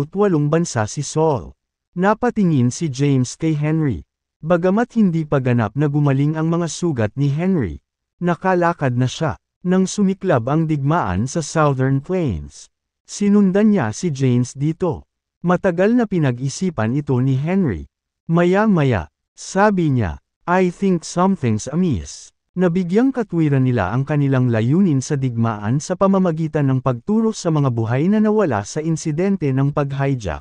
bansa si Saul? Napatingin si James kay Henry. Bagamat hindi pa ganap na gumaling ang mga sugat ni Henry, nakalakad na siya, nang sumiklab ang digmaan sa Southern Plains. Sinundan niya si James dito. Matagal na pinag-isipan ito ni Henry. Maya-maya, sabi niya, I think something's amiss. Nabigyang katwiran nila ang kanilang layunin sa digmaan sa pamamagitan ng pagturo sa mga buhay na nawala sa insidente ng pag-hijack.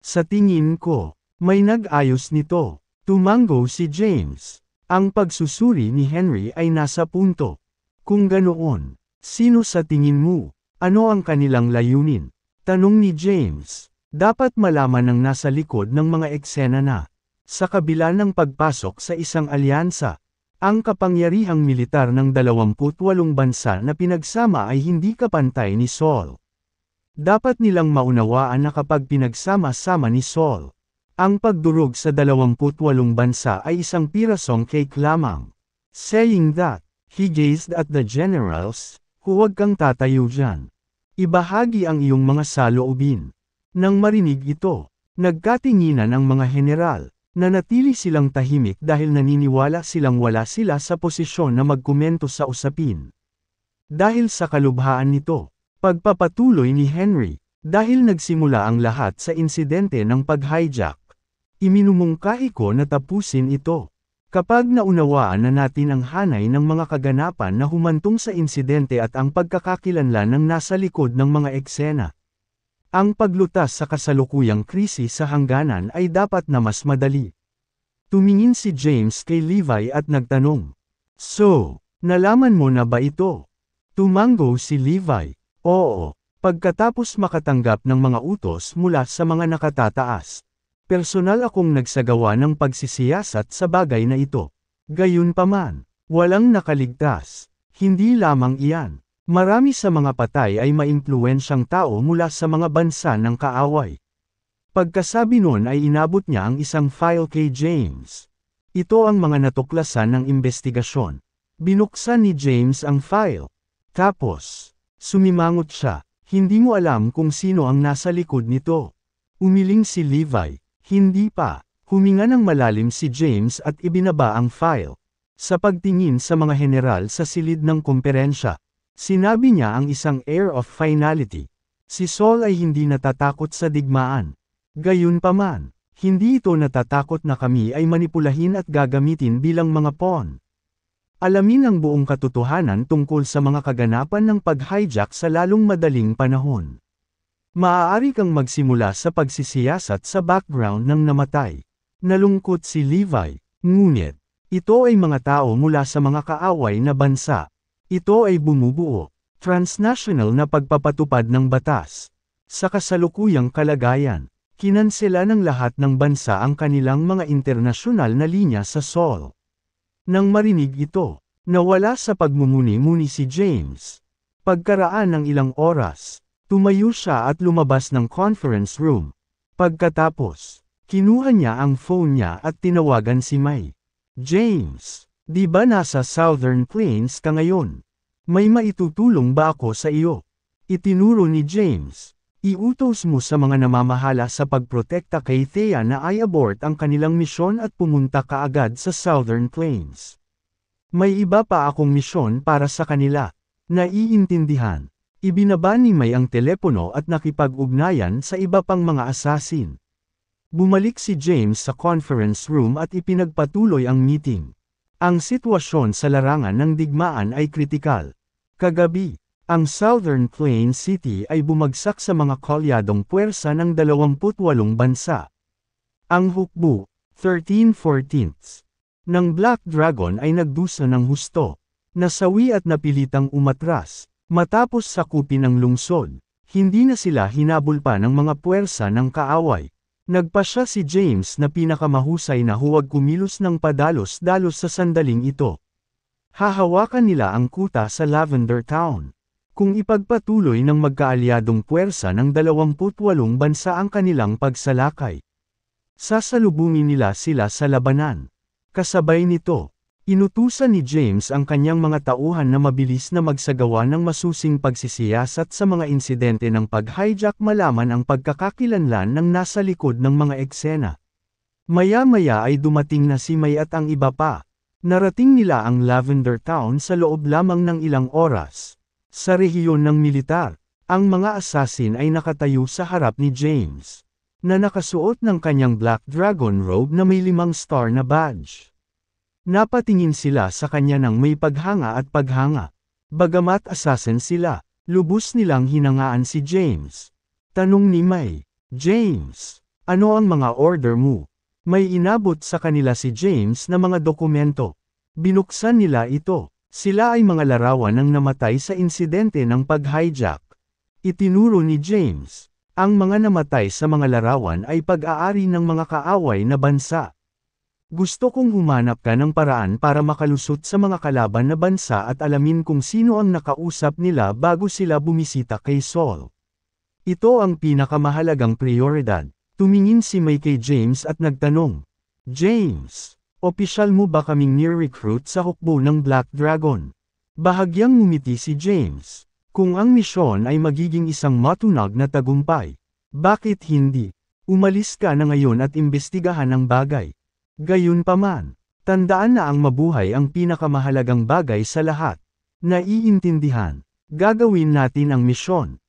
Sa tingin ko, may nag-ayos nito. Tumango si James. Ang pagsusuri ni Henry ay nasa punto. Kung ganoon, sino sa tingin mo? Ano ang kanilang layunin? Tanong ni James. Dapat malaman ang nasa likod ng mga eksena na sa kabila ng pagpasok sa isang alyansa, ang kapangyarihang militar ng 28 bansa na pinagsama ay hindi kapantay ni Saul. Dapat nilang maunawaan na kapag pinagsama-sama ni Saul, ang pagdurog sa 28 bansa ay isang pirasong cake lamang. Saying that, he gazed at the generals, huwag kang tatayo dyan. Ibahagi ang iyong mga saloobin. Nang marinig ito, nagkatinginan ang mga general. Nanatili silang tahimik dahil naniniwala silang wala sila sa posisyon na magkomento sa usapin. Dahil sa kalubhaan nito, pagpapatuloy ni Henry, dahil nagsimula ang lahat sa insidente ng pag-hijack, iminumungkahi ko na tapusin ito. Kapag naunawaan na natin ang hanay ng mga kaganapan na humantong sa insidente at ang pagkakakilanlan ng nasa likod ng mga eksena, ang paglutas sa kasalukuyang krisis sa hangganan ay dapat na mas madali. Tumingin si James kay Levi at nagtanong. So, nalaman mo na ba ito? Tumango si Levi. Oo, pagkatapos makatanggap ng mga utos mula sa mga nakatataas. Personal akong nagsagawa ng pagsisiyasat sa bagay na ito. Gayunpaman, walang nakaligtas. Hindi lamang iyan. Marami sa mga patay ay maimpluwensyang tao mula sa mga bansa ng kaaway. Pagkasabi nun ay inabot niya ang isang file kay James. Ito ang mga natuklasan ng investigasyon. Binuksan ni James ang file. Tapos, sumimangot siya. Hindi mo alam kung sino ang nasa likod nito. Umiling si Levi. Hindi pa. Huminga ng malalim si James at ibinaba ang file. Sa pagtingin sa mga general sa silid ng komperensya, Sinabi niya ang isang air of finality. Si Saul ay hindi natatakot sa digmaan. Gayunpaman, hindi ito natatakot na kami ay manipulahin at gagamitin bilang mga pawn. Alamin ang buong katotohanan tungkol sa mga kaganapan ng pag-hijack sa lalong madaling panahon. Maaari kang magsimula sa pagsisiyasat sa background ng namatay. Nalungkot si Levi, ngunit, ito ay mga tao mula sa mga kaaway na bansa. Ito ay bumubuo, transnational na pagpapatupad ng batas. Sa kasalukuyang kalagayan, kinansela ng lahat ng bansa ang kanilang mga internasyonal na linya sa Seoul. Nang marinig ito, nawala sa pagmumuni-muni si James. Pagkaraan ng ilang oras, tumayo siya at lumabas ng conference room. Pagkatapos, kinuha niya ang phone niya at tinawagan si May. James, Di ba nasa Southern Plains ka ngayon? May maitutulong ba ako sa iyo? Itinuro ni James. Iutos mo sa mga namamahala sa pagprotekta kay Thea na i-abort ang kanilang misyon at pumunta kaagad sa Southern Plains. May iba pa akong misyon para sa kanila. Naiintindihan. Ibinaba ni May ang telepono at nakipag-ugnayan sa iba pang mga asasin. Bumalik si James sa conference room at ipinagpatuloy ang meeting. Ang sitwasyon sa larangan ng digmaan ay kritikal. Kagabi, ang Southern Plain City ay bumagsak sa mga kolyadong puwersa ng 28 bansa. Ang hukbo, 13-14, ng Black Dragon ay nagdusa ng husto. Nasawi at napilitang umatras, matapos sakupin ang lungsod, hindi na sila hinabol pa ng mga puwersa ng kaaway. Nagpasya si James na pinakamahusay na huwag kumilos ng padalos-dalos sa sandaling ito. Hahawakan nila ang kuta sa Lavender Town. Kung ipagpatuloy ng magkaalyadong puwersa ng 28 bansa ang kanilang pagsalakay. Sasalubungin nila sila sa labanan. Kasabay nito, Inutusan ni James ang kanyang mga tauhan na mabilis na magsagawa ng masusing pagsisiyasat sa mga insidente ng pag-hijack malaman ang pagkakakilanlan ng nasa likod ng mga eksena. Maya-maya ay dumating na si May at ang iba pa. Narating nila ang Lavender Town sa loob lamang ng ilang oras. Sa rehiyon ng militar, ang mga assassin ay nakatayo sa harap ni James, na nakasuot ng kanyang Black Dragon robe na may limang star na badge. Napatingin sila sa kanya nang may paghanga at paghanga. Bagamat asasin sila, lubos nilang hinangaan si James. Tanong ni May, James, ano ang mga order mo? May inabot sa kanila si James na mga dokumento. Binuksan nila ito. Sila ay mga larawan ng namatay sa insidente ng pag-hijack. Itinuro ni James, ang mga namatay sa mga larawan ay pag-aari ng mga kaaway na bansa. Gusto kong humanap ka ng paraan para makalusot sa mga kalaban na bansa at alamin kung sino ang nakausap nila bago sila bumisita kay Saul. Ito ang pinakamahalagang prioridad. Tumingin si May kay James at nagtanong, James, opisyal mo ba kaming ni-recruit sa hukbo ng Black Dragon? Bahagyang ngumiti si James. Kung ang misyon ay magiging isang matunag na tagumpay, bakit hindi? Umalis ka na ngayon at imbestigahan ang bagay. Gayunpaman, tandaan na ang mabuhay ang pinakamahalagang bagay sa lahat. Naiintindihan, gagawin natin ang misyon,